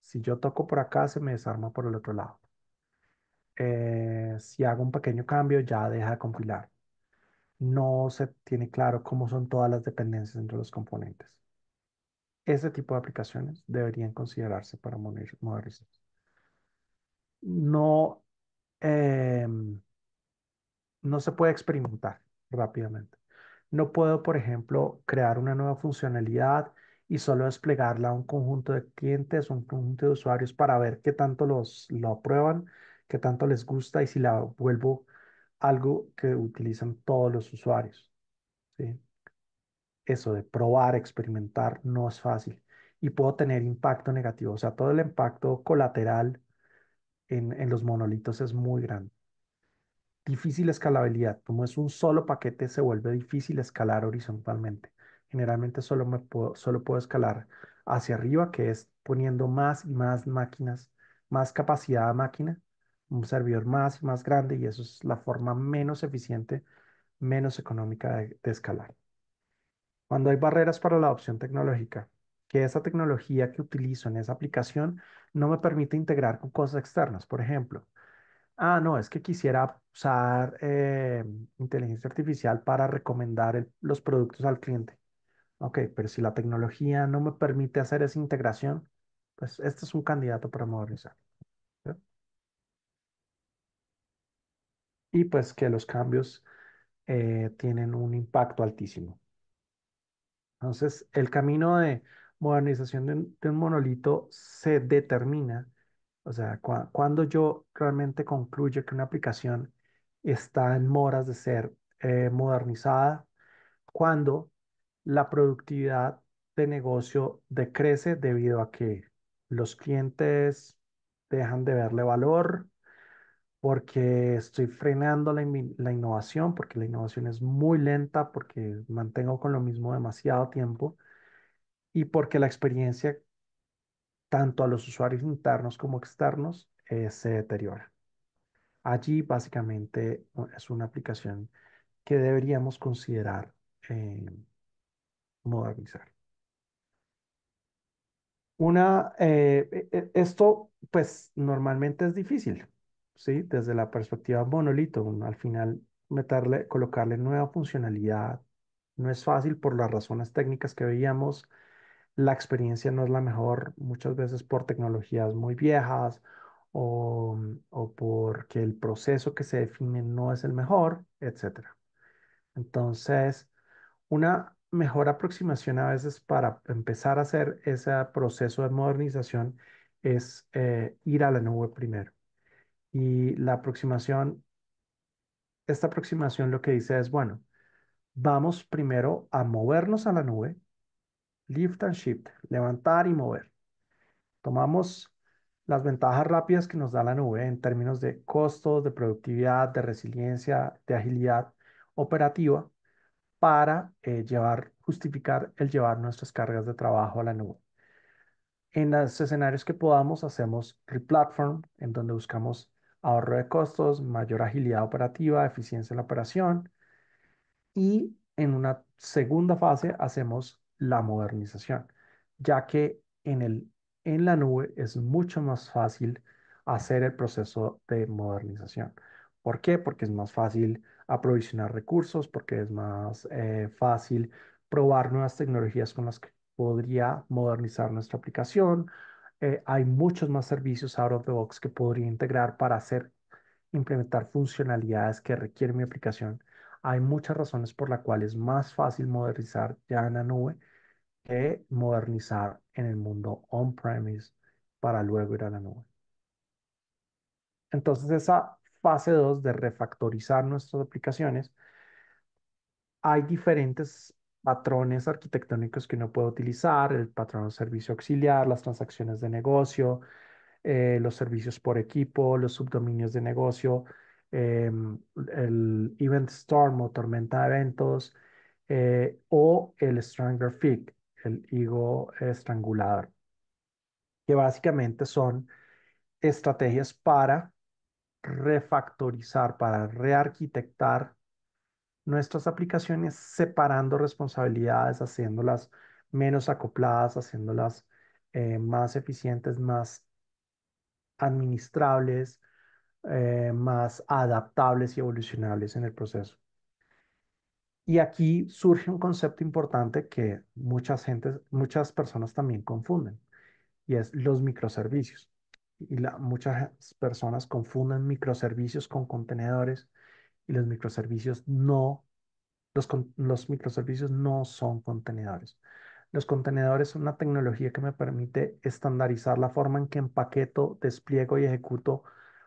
Speaker 2: Si yo toco por acá, se me desarma por el otro lado. Eh, si hago un pequeño cambio, ya deja de compilar. No se tiene claro cómo son todas las dependencias entre los componentes. Ese tipo de aplicaciones deberían considerarse para modernizar. No Em, no se puede experimentar rápidamente. No puedo, por ejemplo, crear una nueva funcionalidad y solo desplegarla a un conjunto de clientes, un conjunto de usuarios para ver qué tanto los, lo aprueban, qué tanto les gusta y si la vuelvo algo que utilizan todos los usuarios. Eso de probar, experimentar, no es fácil y puedo tener impacto negativo. O sea, todo el impacto colateral en, los monolitos es muy grande. Difícil escalabilidad. Como es un solo paquete, se vuelve difícil escalar horizontalmente. Generalmente solo, me puedo, solo puedo escalar hacia arriba, que es poniendo más y más máquinas, más capacidad a máquina, un servidor más y más grande, y eso es la forma menos eficiente, menos económica de, de escalar. Cuando hay barreras para la adopción tecnológica, que esa tecnología que utilizo en esa aplicación no me permite integrar con cosas externas. Por ejemplo, ah, no, es que quisiera usar eh, inteligencia artificial para recomendar los productos al cliente. Ok, pero si la tecnología no me permite hacer esa integración, pues este es un candidato para modernizar. Y pues que los cambios eh, tienen un impacto altísimo. Entonces, el camino de modernización de, un monolito se determina, o sea, cuando yo realmente concluyo que una aplicación está en moras de ser eh, modernizada, cuando la productividad de negocio decrece debido a que los clientes dejan de verle valor, porque estoy frenando la, innovación, porque la innovación es muy lenta, porque mantengo con lo mismo demasiado tiempo y porque la experiencia tanto a los usuarios internos como externos eh, se deteriora. Allí básicamente es una aplicación que deberíamos considerar eh, modernizar. Una, eh, e, e, esto pues normalmente es difícil, ¿sí? Desde la perspectiva monolito, al final meterle, colocarle nueva funcionalidad no es fácil por las razones técnicas que veíamos, la experiencia no es la mejor muchas veces por tecnologías muy viejas o, mm, porque el proceso que se define no es el mejor, etc. Entonces, una mejor aproximación a veces para empezar a hacer ese proceso de modernización es eh, ir a la nube primero. Y la aproximación, esta aproximación lo que dice es, bueno, vamos primero a movernos a la nube Lift and Shift, levantar y mover. Tomamos las ventajas rápidas que nos da la nube en términos de costos, de productividad, de resiliencia, de agilidad operativa para eh, llevar, justificar el llevar nuestras cargas de trabajo a la nube. En los escenarios que podamos hacemos replatform, en donde buscamos ahorro de costos, mayor agilidad operativa, eficiencia en la operación y en una segunda fase hacemos la modernización, ya que en, el, en la nube es mucho más fácil hacer el proceso de modernización. ¿Por qué? Porque es más fácil aprovisionar recursos, porque es más eh, fácil probar nuevas tecnologías con las que podría modernizar nuestra aplicación. Eh, hay muchos más servicios out of the box que podría integrar para hacer implementar funcionalidades que requiere mi aplicación hay muchas razones por las cuales es más fácil modernizar ya en la nube que modernizar en el mundo on-premise para luego ir a la nube. Entonces, esa fase 2 de refactorizar nuestras aplicaciones, hay diferentes patrones arquitectónicos que uno puede utilizar, el patrón de servicio auxiliar, las transacciones de negocio, eh, los servicios por equipo, los subdominios de negocio, Em, el Event Storm o Tormenta de Eventos, eh, o el Stranger Fig, el higo estrangulador, que básicamente son estrategias para refactorizar, para rearquitectar nuestras aplicaciones separando responsabilidades, haciéndolas menos acopladas, haciéndolas eh, más eficientes, más administrables, eh, más adaptables y evolucionables en el proceso. Y aquí surge un concepto importante que muchas, gentes, muchas personas también confunden, y es los microservicios. Y muchas personas confunden microservicios con contenedores, y los microservicios no, los, los microservicios no son contenedores. Los contenedores son una tecnología que me permite estandarizar la forma en que empaqueto, despliego y ejecuto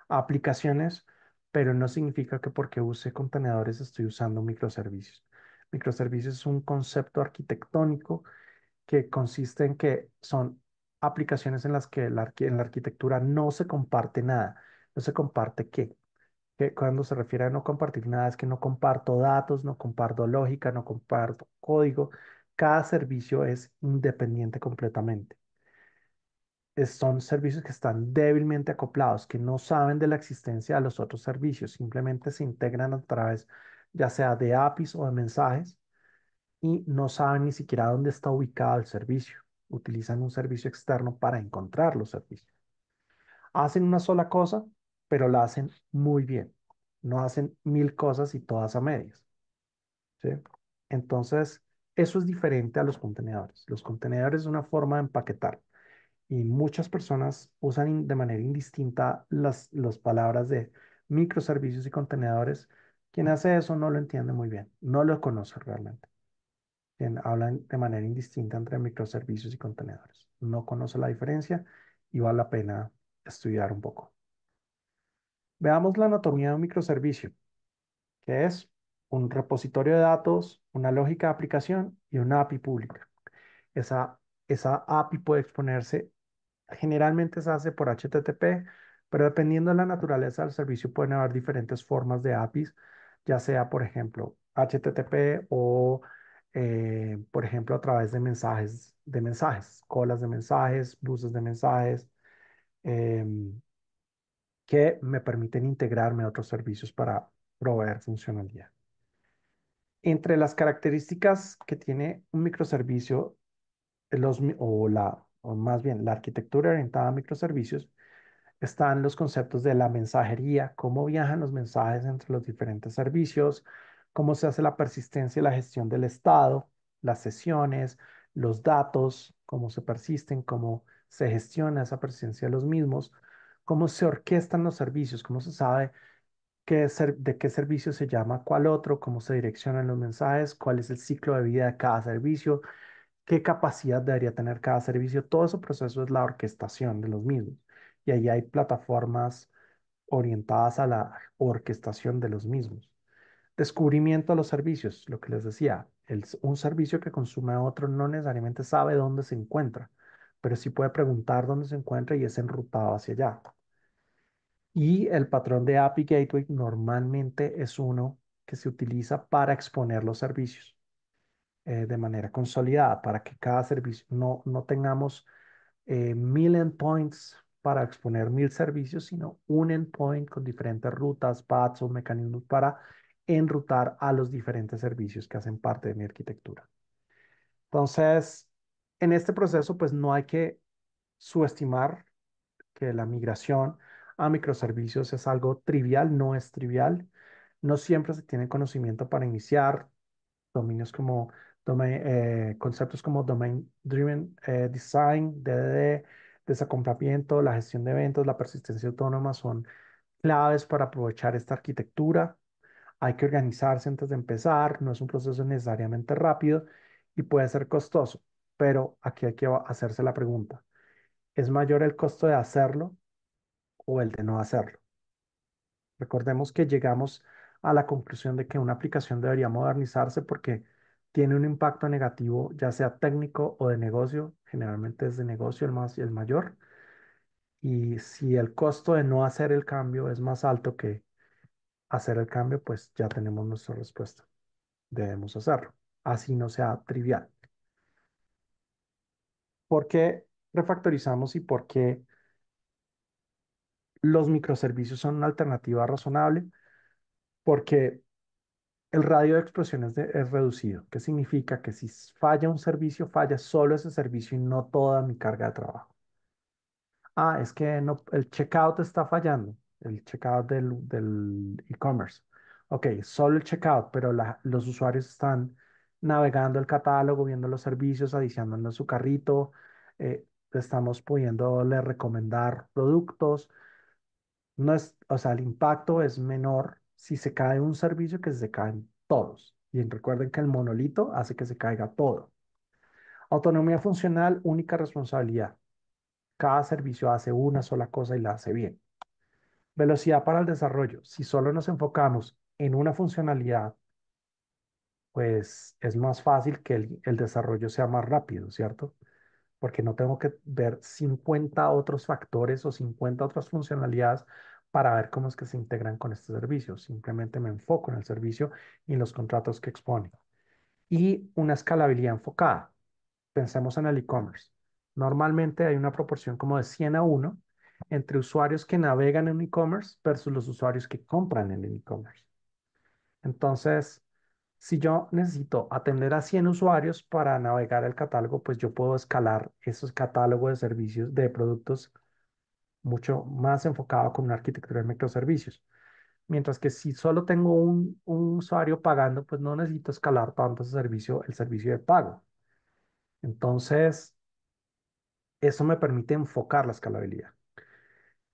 Speaker 2: aplicaciones, pero no significa que porque use contenedores estoy usando microservicios. Microservicios es un concepto arquitectónico que consiste en que son aplicaciones en las que la, en la arquitectura no se comparte nada. No se comparte qué. Que cuando se refiere a no compartir nada es que no comparto datos, no comparto lógica, no comparto código. Cada servicio es independiente completamente son servicios que están débilmente acoplados, que no saben de la existencia de los otros servicios, simplemente se integran a través ya sea de APIs o de mensajes y no saben ni siquiera dónde está ubicado el servicio. Utilizan un servicio externo para encontrar los servicios. Hacen una sola cosa, pero la hacen muy bien. No hacen mil cosas y todas a medias. Entonces, eso es diferente a los contenedores. Los contenedores es una forma de empaquetar y muchas personas usan de manera indistinta las, palabras de microservicios y contenedores. Quien mm. hace eso no lo entiende muy bien, no lo conoce realmente. Quien habla de manera indistinta entre microservicios y contenedores, no conoce la diferencia y vale la pena estudiar un poco. Veamos la anatomía de un microservicio, que es un repositorio de datos, una lógica de aplicación y una API pública. Esa, esa API puede exponerse Generalmente se hace por HTTP, pero dependiendo de la naturaleza del servicio pueden haber diferentes formas de APIs, ya sea, por ejemplo, HTTP o, eh, por ejemplo, a través de mensajes, de mensajes, colas de mensajes, buses de mensajes, em, que me permiten integrarme a otros servicios para proveer funcionalidad. Entre las características que tiene un microservicio los, o la, o más bien la arquitectura orientada a microservicios, están los conceptos de la mensajería, cómo viajan los mensajes entre los diferentes servicios, cómo se hace la persistencia y la gestión del estado, las sesiones, los datos, cómo se persisten, cómo se gestiona esa persistencia de los mismos, cómo se orquestan los servicios, cómo se sabe qué de qué servicio se llama cuál otro, cómo se direccionan los mensajes, cuál es el ciclo de vida de cada servicio, qué capacidad debería tener cada servicio. Todo ese proceso es la orquestación de los mismos. Y ahí hay plataformas orientadas a la orquestación de los mismos. Descubrimiento de los servicios, lo que les decía, un servicio que consume a otro no necesariamente sabe dónde se encuentra, pero sí puede preguntar dónde se encuentra y es enrutado hacia allá. Y el patrón de API Gateway normalmente es uno que se utiliza para exponer los servicios. Eh, de manera consolidada para que cada servicio no, no tengamos eh, mil endpoints para exponer mil servicios, sino un endpoint con diferentes rutas, paths o mecanismos para enrutar a los diferentes servicios que hacen parte de mi arquitectura. Entonces, en este proceso, pues no hay que subestimar que la migración a microservicios es algo trivial, no es trivial. No siempre se tiene conocimiento para iniciar dominios como eh, conceptos como Domain Driven eh, Design, DDD, desacomplamiento, la gestión de eventos, la persistencia autónoma son claves para aprovechar esta arquitectura. Hay que organizarse antes de empezar, no es un proceso necesariamente rápido y puede ser costoso, pero aquí hay que hacerse la pregunta, ¿es mayor el costo de hacerlo o el de no hacerlo? Recordemos que llegamos a la conclusión de que una aplicación debería modernizarse porque tiene un impacto negativo, ya sea técnico o de negocio, generalmente es de negocio el, más, y el mayor, y si el costo de no hacer el cambio es más alto que hacer el cambio, pues ya tenemos nuestra respuesta. Debemos hacerlo, así no sea trivial. ¿Por qué refactorizamos y por qué los microservicios son una alternativa razonable? Porque el radio de explosión es, de, es, reducido, ¿Qué significa que si falla un servicio, falla solo ese servicio y no toda mi carga de trabajo. Ah, es que no, el checkout está fallando, el checkout del e-commerce. ok, solo el checkout, pero la, los usuarios están navegando el catálogo, viendo los servicios, adicionando a su carrito, eh, estamos le recomendar productos. No es, o sea, el impacto es menor si se cae un servicio, que se caen todos. Y recuerden que el monolito hace que se caiga todo. Autonomía funcional, única responsabilidad. Cada servicio hace una sola cosa y la hace bien. Velocidad para el desarrollo. Si solo nos enfocamos en una funcionalidad, pues es más fácil que el, desarrollo sea más rápido, ¿cierto? Porque no tengo que ver 50 otros factores o 50 otras funcionalidades para ver cómo es que se integran con este servicio. Simplemente me enfoco en el servicio y en los contratos que expone. Y una escalabilidad enfocada. Pensemos en el e-commerce. Normalmente hay una proporción como de 100 a 1 entre usuarios que navegan en e-commerce versus los usuarios que compran en e-commerce. Entonces, si yo necesito atender a 100 usuarios para navegar el catálogo, pues yo puedo escalar esos catálogos de servicios, de productos mucho más enfocado con una arquitectura de microservicios. Mientras que si solo tengo un, usuario pagando, pues no necesito escalar tanto ese servicio, el servicio de pago. Entonces, eso me permite enfocar la escalabilidad.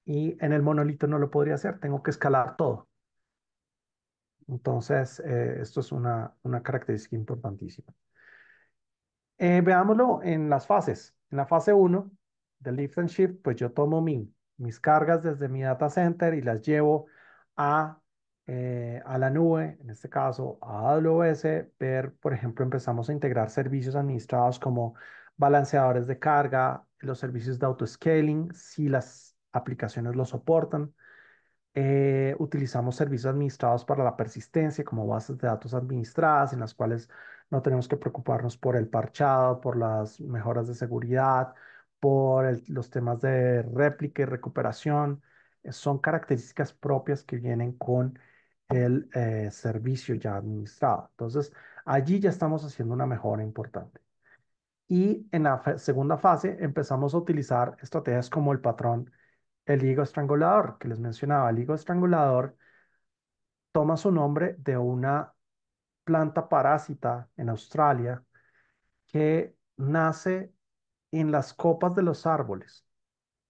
Speaker 2: Y en el monolito no lo podría hacer, tengo que escalar todo. Entonces, eh, esto es una, característica importantísima. Eh, veámoslo en las fases. En la fase 1 de lift and shift, pues yo tomo mi, mis cargas desde mi data center y las llevo a, eh, la nube, en este caso a AWS, ver, por ejemplo, empezamos a integrar servicios administrados como balanceadores de carga, los servicios de auto-scaling, si las aplicaciones lo soportan. Eh, utilizamos servicios administrados para la persistencia, como bases de datos administradas, en las cuales no tenemos que preocuparnos por el parchado, por las mejoras de seguridad, por los temas de réplica y recuperación, eh, son características propias que vienen con el eh, servicio ya administrado. Entonces, allí ya estamos haciendo una mejora importante. Y en la segunda fase empezamos a utilizar estrategias como el patrón, el higo estrangulador, que les mencionaba. El higo estrangulador toma su nombre de una planta parásita en Australia que nace en las copas de los árboles,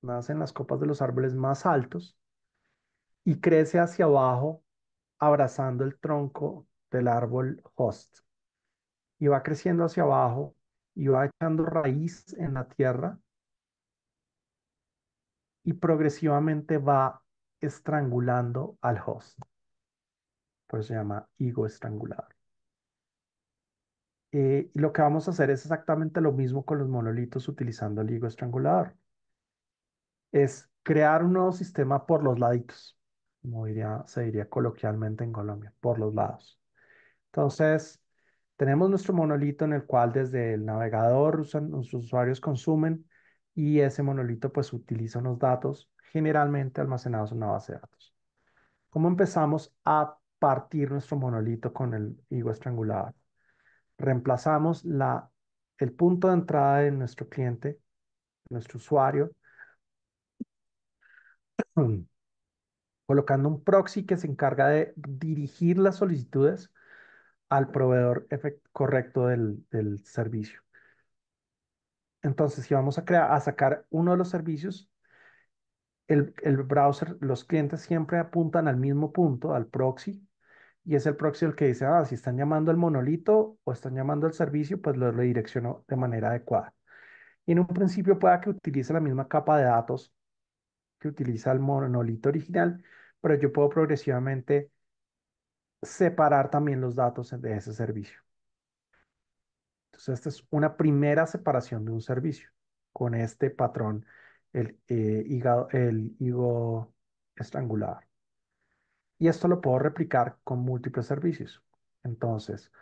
Speaker 2: nace en las copas de los árboles más altos y crece hacia abajo abrazando el tronco del árbol host. Y va creciendo hacia abajo y va echando raíz en la tierra y progresivamente va estrangulando al host. Por eso se llama higo estrangulado. Eh, lo que vamos a hacer es exactamente lo mismo con los monolitos utilizando el higo estrangulador. Es crear un nuevo sistema por los laditos, como se diría coloquialmente en Colombia, por los lados. Entonces, tenemos nuestro monolito en el cual desde el navegador usan, los usuarios consumen y ese monolito pues utiliza unos datos generalmente almacenados en una base de datos. ¿Cómo empezamos a partir nuestro monolito con el higo estrangulador? reemplazamos la, el punto de entrada de nuestro cliente, nuestro usuario, colocando un proxy que se encarga de dirigir las solicitudes al proveedor correcto del, servicio. Entonces, si vamos a, crear, a sacar uno de los servicios, el browser, los clientes siempre apuntan al mismo punto, al proxy, y es el próximo el que dice, ah, si están llamando al monolito o están llamando al servicio, pues lo redirecciono de manera adecuada. Y en un principio pueda que utilice la misma capa de datos que utiliza el monolito original, pero yo puedo progresivamente separar también los datos de ese servicio. Entonces, esta es una primera separación de un servicio con este patrón, el eh, el higo estrangular. Y esto lo puedo replicar con múltiples servicios. Entonces,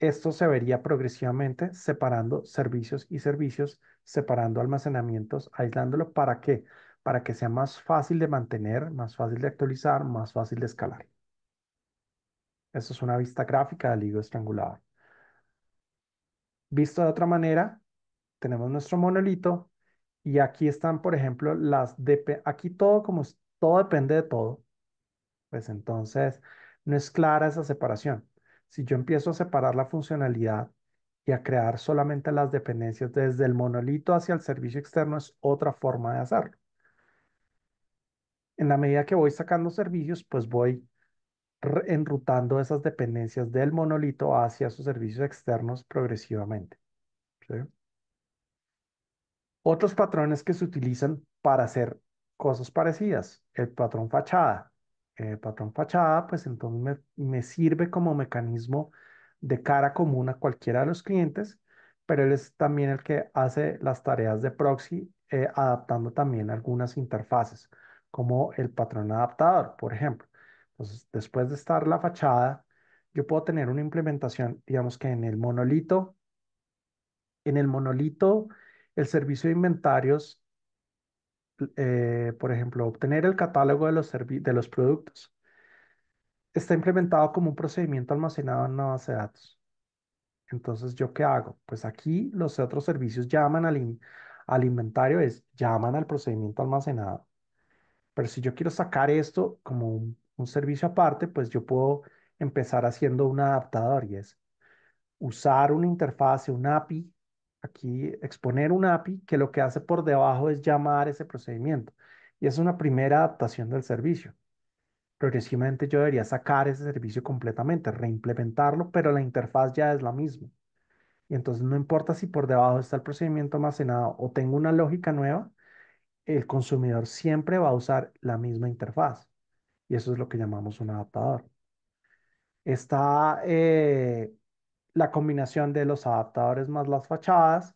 Speaker 2: esto se vería progresivamente separando servicios y servicios, separando almacenamientos, aislándolo. ¿Para qué? Para que sea más fácil de mantener, más fácil de actualizar, más fácil de escalar. Esto es una vista gráfica del higo estrangulado. Visto de otra manera, tenemos nuestro monolito y aquí están, por ejemplo, las DP. Aquí todo, como todo depende de todo, pues entonces no es clara esa separación. Si yo empiezo a separar la funcionalidad y a crear solamente las dependencias desde el monolito hacia el servicio externo es otra forma de hacerlo. En la medida que voy sacando servicios, pues voy enrutando esas dependencias del monolito hacia sus servicios externos progresivamente. Otros patrones que se utilizan para hacer cosas parecidas. El patrón fachada. Eh, patrón fachada, pues entonces me, me, sirve como mecanismo de cara común a cualquiera de los clientes, pero él es también el que hace las tareas de proxy, eh, adaptando también algunas interfaces, como el patrón adaptador, por ejemplo. Entonces, después de estar la fachada, yo puedo tener una implementación, digamos que en el monolito, en el monolito, el servicio de inventarios eh, por ejemplo, obtener el catálogo de los, productos, está implementado como un procedimiento almacenado en una base de datos. Entonces, ¿yo qué hago? Pues aquí los otros servicios llaman al, inventario, es llaman al procedimiento almacenado. Pero si yo quiero sacar esto como un, servicio aparte, pues yo puedo empezar haciendo un adaptador y es usar una interfase, un API aquí exponer un API que lo que hace por debajo es llamar ese procedimiento. Y es una primera adaptación del servicio. Progresivamente yo debería sacar ese servicio completamente, reimplementarlo, pero la interfaz ya es la misma. Y entonces no importa si por debajo está el procedimiento almacenado o tengo una lógica nueva, el consumidor siempre va a usar la misma interfaz. Y eso es lo que llamamos un adaptador. Está eh, la combinación de los adaptadores más las fachadas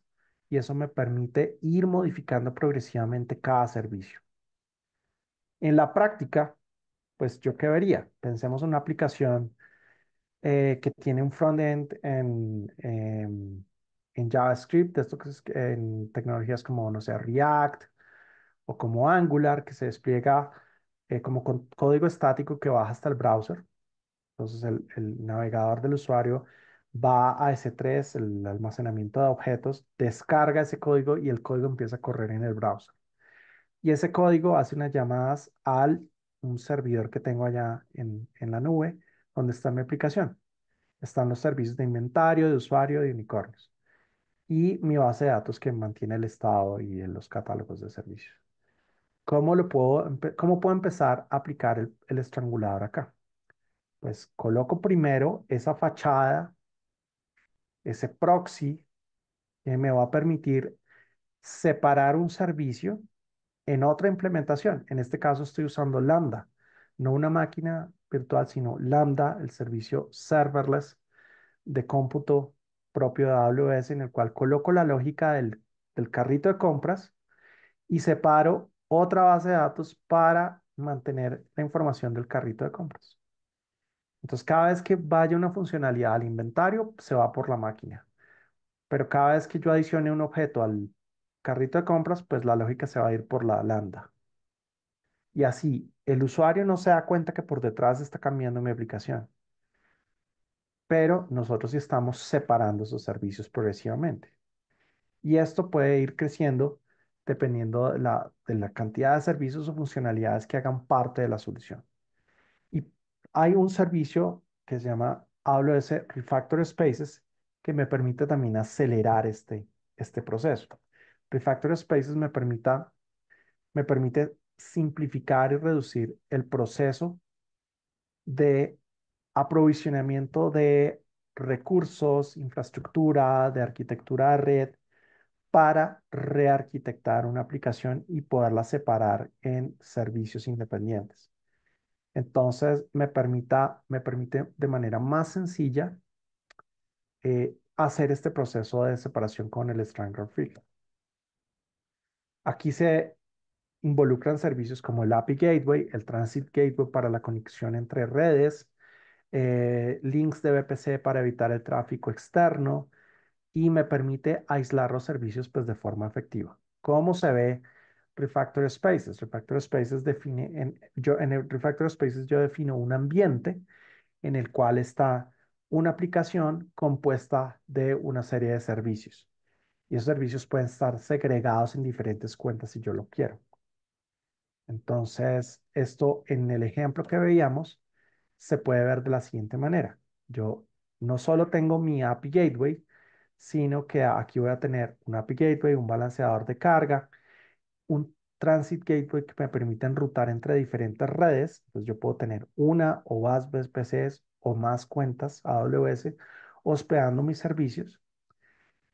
Speaker 2: y eso me permite ir modificando progresivamente cada servicio. En la práctica, pues yo qué vería? Pensemos en una aplicación eh, que tiene un frontend en, em, en, JavaScript, esto que es en tecnologías como, no sé, React o como Angular, que se despliega eh, como código estático que baja hasta el browser. Entonces el, el navegador del usuario va a S3, el almacenamiento de objetos, descarga ese código y el código empieza a correr en el browser. Y ese código hace unas llamadas al un servidor que tengo allá en, la nube, donde está mi aplicación. Están los servicios de inventario, de usuario, de unicornios. Y mi base de datos que mantiene el estado y los catálogos de servicios. ¿Cómo, lo puedo, cómo puedo empezar a aplicar el estrangulador acá? Pues coloco primero esa fachada ese proxy me va a permitir separar un servicio en otra implementación. En este caso estoy usando Lambda, no una máquina virtual, sino Lambda, el servicio serverless de cómputo propio de AWS en el cual coloco la lógica del carrito de compras y separo otra base de datos para mantener la información del carrito de compras. Entonces, cada vez que vaya una funcionalidad al inventario, se va por la máquina. Pero cada vez que yo adicione un objeto al carrito de compras, pues la lógica se va a ir por la lambda. Y así, el usuario no se da cuenta que por detrás está cambiando mi aplicación. Pero nosotros estamos separando esos servicios progresivamente. Y esto puede ir creciendo dependiendo la, de la cantidad de servicios o funcionalidades que hagan parte de la solución hay un servicio que se llama hablo de ese Refactor Spaces que me permite también acelerar este, este proceso. Refactor Spaces me, me permite simplificar y reducir el proceso de aprovisionamiento de recursos, infraestructura, de arquitectura de red para rearquitectar una aplicación y poderla separar en servicios independientes. Entonces, me, permite de manera más sencilla eh, hacer este proceso de separación con el Strangler Free. Aquí se involucran servicios como el API Gateway, el Transit Gateway para la conexión entre redes, eh, links de VPC para evitar el tráfico externo y me permite aislar los servicios pues, de forma efectiva. ¿Cómo se ve? refactor spaces. Refactor spaces define, en, yo, en el refactor spaces yo defino un ambiente en el cual está una aplicación compuesta de una serie de servicios. Y esos servicios pueden estar segregados en diferentes cuentas si yo lo quiero. Entonces, esto en el ejemplo que veíamos se puede ver de la siguiente manera. Yo no solo tengo mi API Gateway, sino que aquí voy a tener un API Gateway, un balanceador de carga, un Transit Gateway que me permita enrutar entre diferentes redes. Pues yo puedo tener una o más VPCs o más cuentas AWS hospedando mis servicios.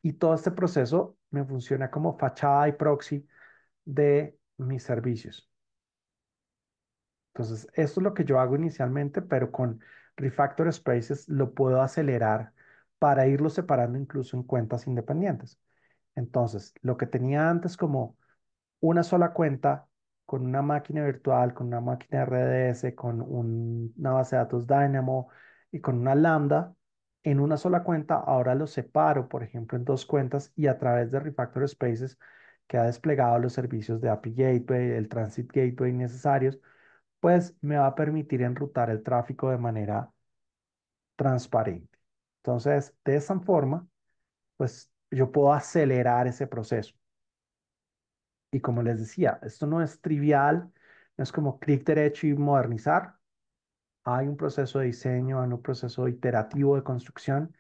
Speaker 2: Y todo este proceso me funciona como fachada y proxy de mis servicios. Entonces, esto es lo que yo hago inicialmente, pero con Refactor Spaces lo puedo acelerar para irlo separando incluso en cuentas independientes. Entonces, lo que tenía antes como una sola cuenta con una máquina virtual, con una máquina RDS, con una base de datos Dynamo y con una Lambda, en una sola cuenta, ahora lo separo, por ejemplo, en dos cuentas y a través de Refactor Spaces que ha desplegado los servicios de API Gateway, el Transit Gateway necesarios, pues me va a permitir enrutar el tráfico de manera transparente. Entonces, de esa forma, pues yo puedo acelerar ese proceso. Y como les decía, esto no es trivial, no es como clic derecho y modernizar. Hay un proceso de diseño, hay un proceso iterativo de construcción,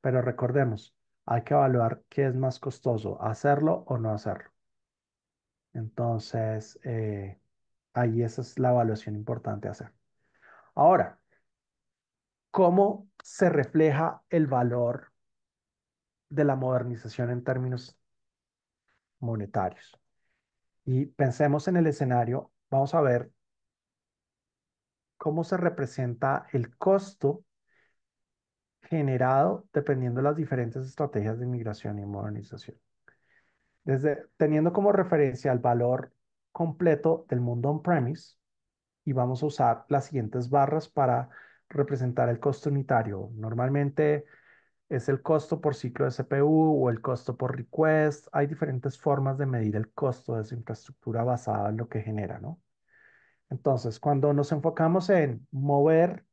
Speaker 2: pero recordemos, hay que evaluar qué es más costoso, hacerlo o no hacerlo. Entonces, eh, ahí esa es la evaluación importante a hacer. Ahora, ¿cómo se refleja el valor de la modernización en términos monetarios? Y pensemos en el escenario, vamos a ver cómo se representa el costo generado dependiendo de las diferentes estrategias de migración y modernización. Desde, teniendo como referencia el valor completo del mundo on-premise, y vamos a usar las siguientes barras para representar el costo unitario. Normalmente es el costo por ciclo de CPU o el costo por request. Hay diferentes formas de medir el costo de su infraestructura basada en lo que genera, ¿no? Entonces, cuando nos enfocamos en mover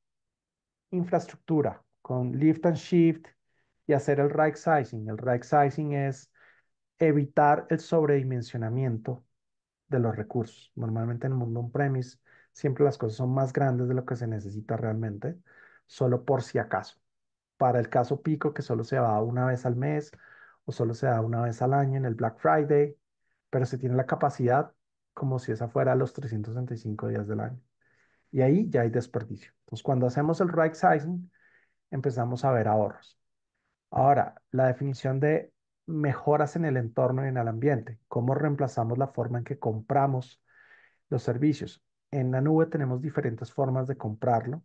Speaker 2: infraestructura con lift and shift y hacer el right sizing, el right sizing es evitar el sobredimensionamiento de los recursos. Normalmente en el mundo on-premise siempre las cosas son más grandes de lo que se necesita realmente, solo por si acaso para el caso pico que solo se va una vez al mes o solo se da una vez al año en el Black Friday, pero se tiene la capacidad como si esa fuera los 365 días del año. Y ahí ya hay desperdicio. Entonces, cuando hacemos el right sizing, empezamos a ver ahorros. Ahora, la definición de mejoras en el entorno y en el ambiente, cómo reemplazamos la forma en que compramos los servicios. En la nube tenemos diferentes formas de comprarlo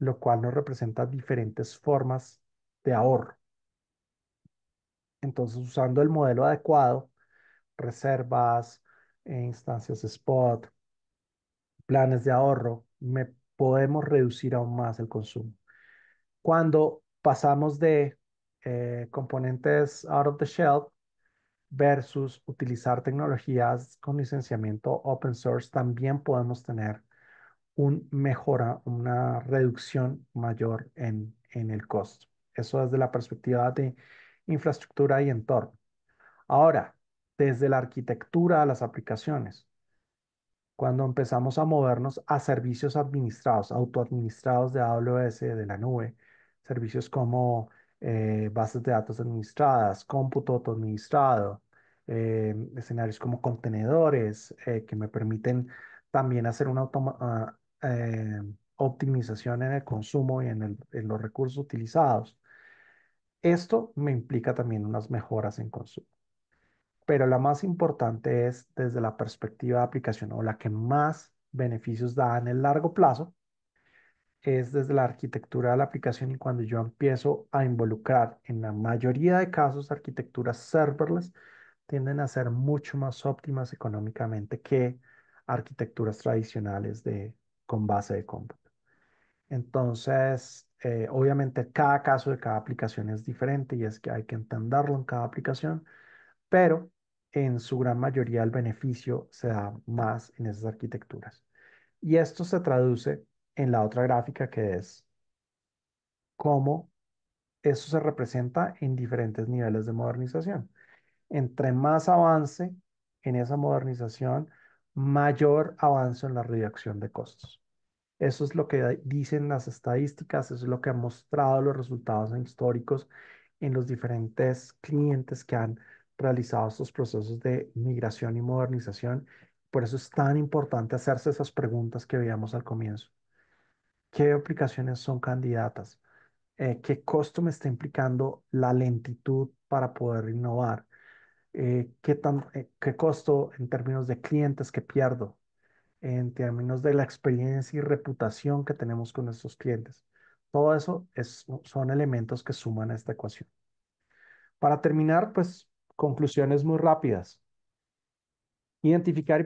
Speaker 2: lo cual nos representa diferentes formas de ahorro. Entonces, usando el modelo adecuado, reservas, eh, instancias spot, planes de ahorro, me podemos reducir aún más el consumo. Cuando pasamos de eh, componentes out of the shelf versus utilizar tecnologías con licenciamiento open source, también podemos tener un mejora, una reducción mayor en, en el costo. Eso desde la perspectiva de infraestructura y entorno. Ahora, desde la arquitectura a las aplicaciones, cuando empezamos a movernos a servicios administrados, autoadministrados de AWS, de la nube, servicios como eh, bases de datos administradas, cómputo autoadministrado, eh, escenarios como contenedores eh, que me permiten también hacer una, ah, eh, optimización en el consumo y en, los recursos utilizados. Esto me implica también unas mejoras en consumo. Pero la más importante es desde la perspectiva de aplicación o la que más beneficios da en el largo plazo, es desde la arquitectura de la aplicación y cuando yo empiezo a involucrar en la mayoría de casos arquitecturas serverless, tienden a ser mucho más óptimas económicamente que arquitecturas tradicionales de, con base de cómputo. Entonces, eh, obviamente cada caso de cada aplicación es diferente y es que hay que entenderlo en cada aplicación, pero en su gran mayoría el beneficio se da más en esas arquitecturas. Y esto se traduce en la otra gráfica que es cómo eso se representa en diferentes niveles de modernización. Entre más avance en esa modernización, mayor avance en la reducción de costos. Eso es lo que dicen las estadísticas, eso es lo que han mostrado los resultados históricos en los diferentes clientes que han realizado estos procesos de migración y modernización. Por eso es tan importante hacerse esas preguntas que veíamos al comienzo. ¿Qué aplicaciones son candidatas? Eh, ¿Qué costo me está implicando la lentitud para poder innovar? Eh, qué, tan, eh, qué costo en términos de clientes que pierdo, en términos de la experiencia y reputación que tenemos con nuestros clientes. Todo eso es, son elementos que suman a esta ecuación. Para terminar, pues conclusiones muy rápidas. Identificar y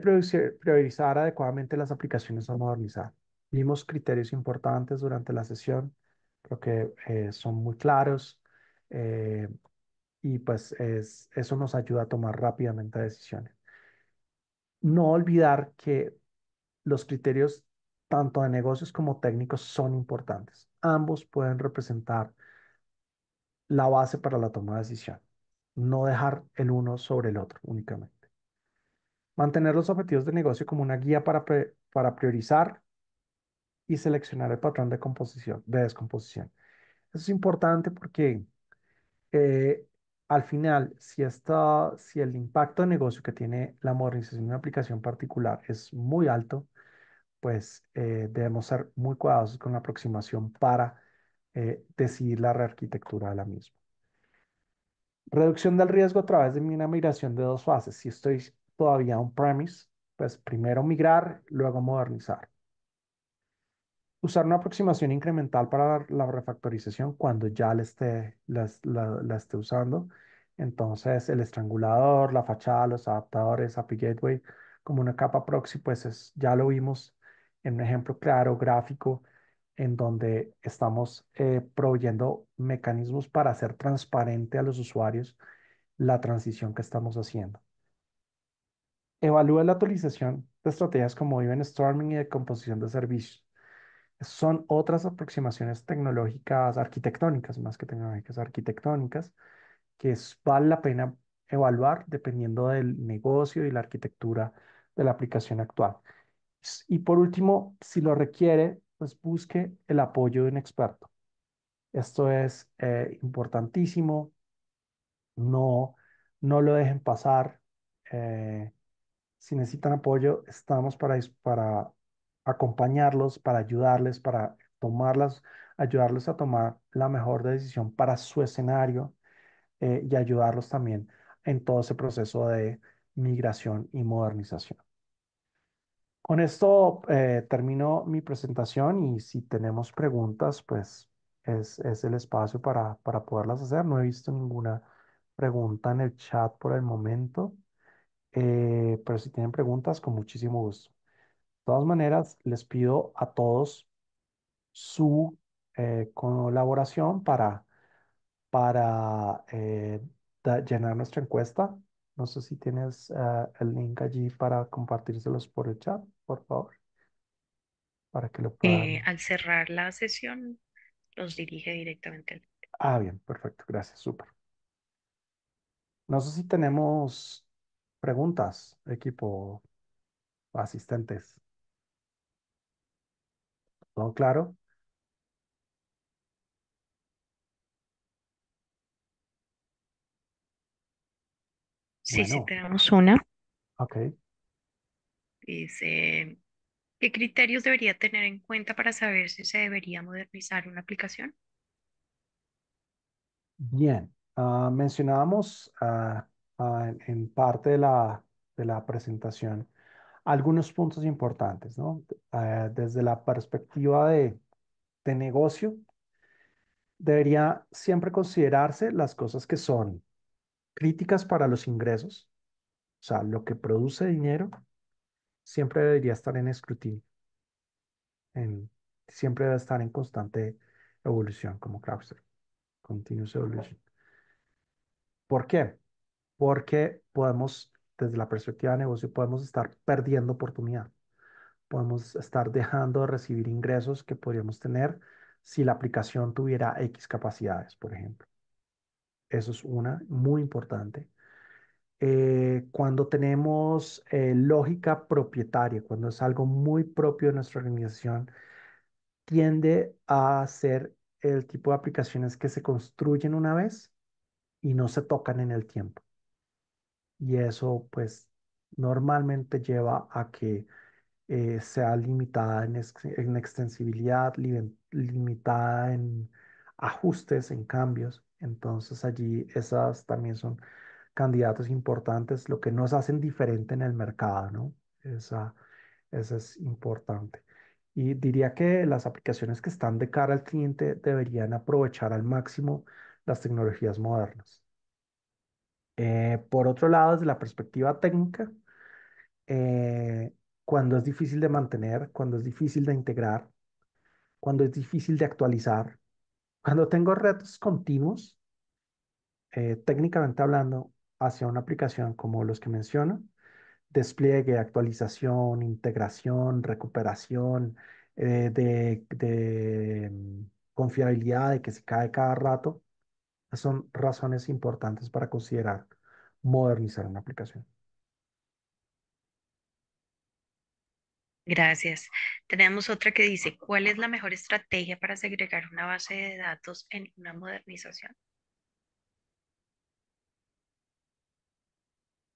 Speaker 2: priorizar adecuadamente las aplicaciones a modernizar. Vimos criterios importantes durante la sesión, creo que eh, son muy claros. Eh, y pues es, eso nos ayuda a tomar rápidamente decisiones. No olvidar que los criterios tanto de negocios como técnicos son importantes. Ambos pueden representar la base para la toma de decisión. No dejar el uno sobre el otro únicamente. Mantener los objetivos de negocio como una guía para, para priorizar y seleccionar el patrón de, composición, de descomposición. Eso es importante porque eh, al final, si, si el impacto de negocio que tiene la modernización de una aplicación particular es muy alto, pues eh, debemos ser muy cuidadosos con la aproximación para eh, decidir la rearquitectura de la misma. Reducción del riesgo a través de una migración de dos fases. Si estoy todavía on-premise, pues primero migrar, luego modernizar usar una aproximación incremental para la refactorización cuando ya la esté, la, esté usando. Entonces, el estrangulador, la fachada, los adaptadores, API Gateway, como una capa proxy, pues ya lo vimos en un ejemplo claro, gráfico, en donde estamos eh, proveyendo mecanismos para hacer transparente a los usuarios la transición que estamos haciendo. Evalúa la actualización de estrategias como event storming y de composición de servicios son otras aproximaciones tecnológicas, arquitectónicas, más que tecnológicas, arquitectónicas, que es, vale la pena evaluar dependiendo del negocio y la arquitectura de la aplicación actual. Y por último, si lo requiere, pues busque el apoyo de un experto. Esto es eh, importantísimo. No, no lo dejen pasar. Eh, si necesitan apoyo, estamos para, para acompañarlos, para ayudarles, para tomarlas, ayudarles a tomar la mejor decisión para su escenario eh, y ayudarlos también en todo ese proceso de migración y modernización. Con esto eh, termino mi presentación y si tenemos preguntas, pues es, es el espacio para, para, poderlas hacer. No he visto ninguna pregunta en el chat por el momento, eh, pero si tienen preguntas, con muchísimo gusto. De todas maneras, les pido a todos su eh, colaboración para, para eh, llenar nuestra encuesta. No sé si tienes ah, el link allí para compartírselos por el chat, por favor, para que lo eh, puedan.
Speaker 1: al cerrar la sesión, los dirige directamente al
Speaker 2: Ah, bien, perfecto, gracias, súper. No sé si tenemos preguntas, equipo, asistentes todo Claro.
Speaker 1: Sí, sí, tenemos una. ok. Dice, ¿qué criterios debería tener en cuenta para saber si se debería modernizar una aplicación?
Speaker 2: Bien. Ah, mencionábamos ah, ah, en parte de la, de la presentación algunos puntos importantes, ¿no? Eh, desde la perspectiva de, negocio, debería siempre considerarse las cosas que son críticas para los ingresos, o sea, lo que produce dinero, siempre debería estar en escrutinio, en, siempre debe estar en constante evolución, como Crowdster, continuous evolution. ¿Por qué? Porque podemos desde la perspectiva de negocio podemos estar perdiendo oportunidad. Podemos estar dejando de recibir ingresos que podríamos tener si la aplicación tuviera X capacidades, por ejemplo. Eso es una muy importante. Eh, cuando tenemos eh, lógica propietaria, cuando es algo muy propio de nuestra organización, tiende a ser el tipo de aplicaciones que se construyen una vez y no se tocan en el tiempo y eso pues normalmente lleva a que eh, sea limitada en, extensibilidad, limitada en ajustes, en cambios. Entonces allí esas también son candidatos importantes, lo que nos hacen diferente en el mercado, ¿no? Esa, es importante. Y diría que las aplicaciones que están de cara al cliente deberían aprovechar al máximo las tecnologías modernas. Eh, por otro lado, desde la perspectiva técnica, eh, cuando es difícil de mantener, cuando es difícil de integrar, cuando es difícil de actualizar, cuando tengo retos continuos, eh, técnicamente hablando, hacia una aplicación como los que menciono, despliegue, actualización, integración, recuperación, de, mm, confiabilidad, de que se cae cada rato, son razones importantes para considerar modernizar una aplicación.
Speaker 1: Gracias. Tenemos otra que dice, ¿cuál es la mejor estrategia para segregar una base de datos en una modernización?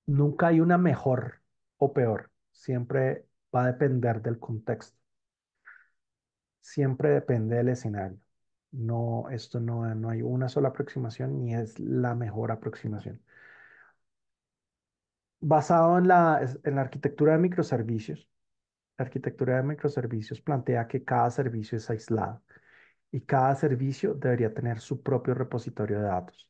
Speaker 2: Nunca hay una mejor o peor. Siempre va a depender del contexto. Siempre depende del escenario. No, esto no, no hay una sola aproximación ni es la mejor aproximación. Basado en la, arquitectura de microservicios, la arquitectura de microservicios plantea que cada servicio es aislado y cada servicio debería tener su propio repositorio de datos.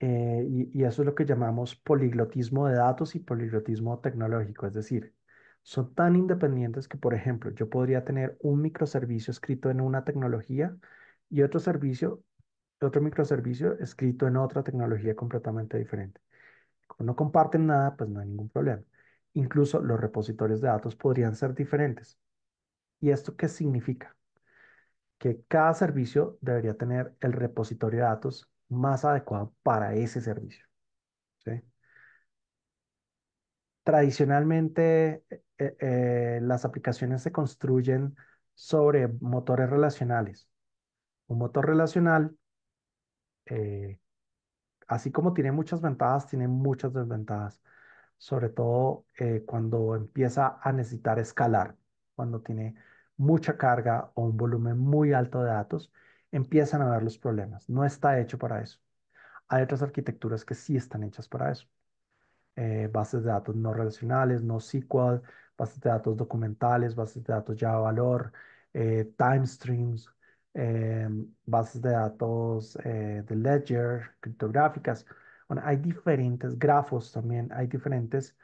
Speaker 2: Eh, y, eso es lo que llamamos poliglotismo de datos y poliglotismo tecnológico, es decir, son tan independientes que, por ejemplo, yo podría tener un microservicio escrito en una tecnología y otro servicio, otro microservicio escrito en otra tecnología completamente diferente. Como no comparten nada, pues no hay ningún problema. Incluso los repositorios de datos podrían ser diferentes. ¿Y esto qué significa? Que cada servicio debería tener el repositorio de datos más adecuado para ese servicio. Tradicionalmente, eh, eh, las aplicaciones se construyen sobre motores relacionales un motor relacional, eh, así como tiene muchas ventajas, tiene muchas desventajas, sobre todo eh, cuando empieza a necesitar escalar, cuando tiene mucha carga o un volumen muy alto de datos, empiezan a ver los problemas. No está hecho para eso. Hay otras arquitecturas que sí están hechas para eso. Eh, bases de datos no relacionales, no SQL, bases de datos documentales, bases de datos Java valor, time streams, Em, bases de datos eh, de Ledger, criptográficas. Bueno, hay diferentes grafos también, hay diferentes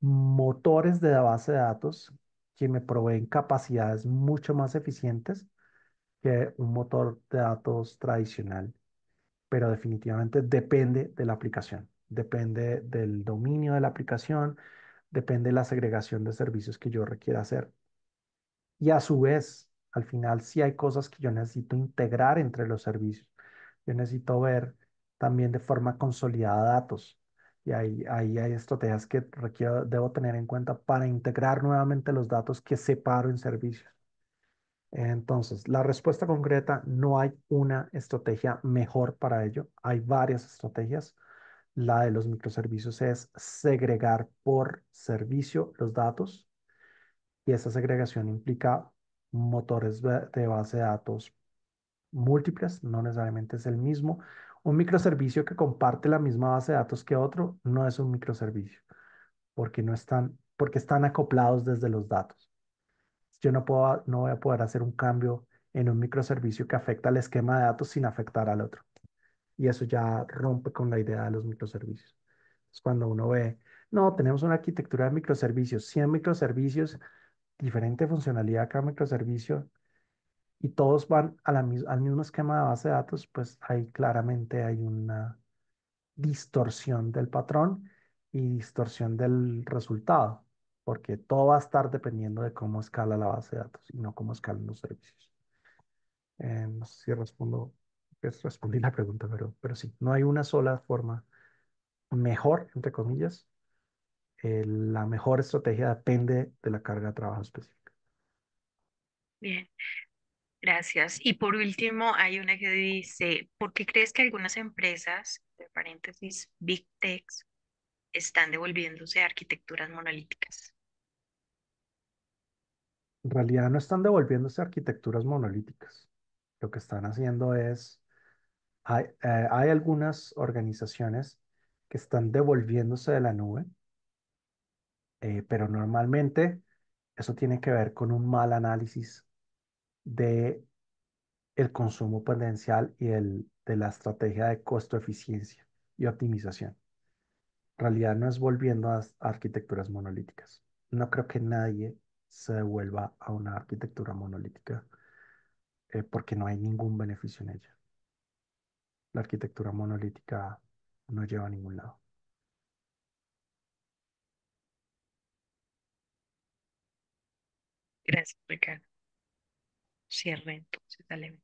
Speaker 2: motores de la base de datos que me proveen capacidades mucho más eficientes que un motor de datos tradicional, pero definitivamente depende de la aplicación, depende del dominio de la aplicación, depende de la segregación de servicios que yo requiera hacer. Y a su vez, al final sí hay cosas que yo necesito integrar entre los servicios. Yo necesito ver también de forma consolidada datos. Y ahí, ahí hay estrategias que debo tener en cuenta para integrar nuevamente los datos que separo en servicios. Entonces, la respuesta concreta, no hay una estrategia mejor para ello. Hay varias estrategias. La de los microservicios es segregar por servicio los datos y esa segregación implica motores de base de datos múltiples, no necesariamente es el mismo. Un microservicio que comparte la misma base de datos que otro no es un microservicio, porque no están, porque están acoplados desde los datos. Yo no, puedo, no voy a poder hacer un cambio en un microservicio que afecta al esquema de datos sin afectar al otro. Y eso ya rompe con la idea de los microservicios. Es cuando uno ve, no, tenemos una arquitectura de microservicios, 100 microservicios, diferente funcionalidad cada microservicio y todos van a la, al mismo esquema de base de datos, pues ahí claramente hay una distorsión del patrón y distorsión del resultado, porque todo va a estar dependiendo de cómo escala la base de datos y no cómo escalan los servicios. Eh, no sé si respondo, pues respondí la pregunta, pero, pero sí, no hay una sola forma mejor, entre comillas, eh, la mejor estrategia depende de la carga de trabajo específica.
Speaker 1: Bien, gracias. Y por último, hay una que dice, ¿por qué crees que algunas empresas, de paréntesis, Big Techs, están devolviéndose a arquitecturas monolíticas?
Speaker 2: En realidad no están devolviéndose a arquitecturas monolíticas. Lo que están haciendo es, hay, eh, hay algunas organizaciones que están devolviéndose de la nube eh, pero normalmente eso tiene que ver con un mal análisis de el consumo potencial y el, de la estrategia de costo-eficiencia y optimización. En realidad no es volviendo a, arquitecturas monolíticas. No creo que nadie se devuelva a una arquitectura monolítica eh, porque no hay ningún beneficio en ella. La arquitectura monolítica no lleva a ningún lado. Gracias, Ricardo.
Speaker 1: Cierre entonces dale.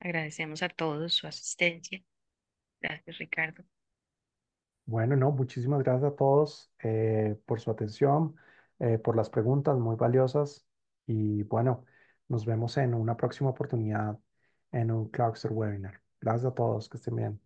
Speaker 1: Agradecemos a todos su asistencia. Gracias, Ricardo.
Speaker 2: Bueno, no, muchísimas gracias a todos eh, por su atención, eh, por las preguntas muy valiosas y bueno, nos vemos en una próxima oportunidad en un Cloudster Webinar. Gracias a todos, que estén bien.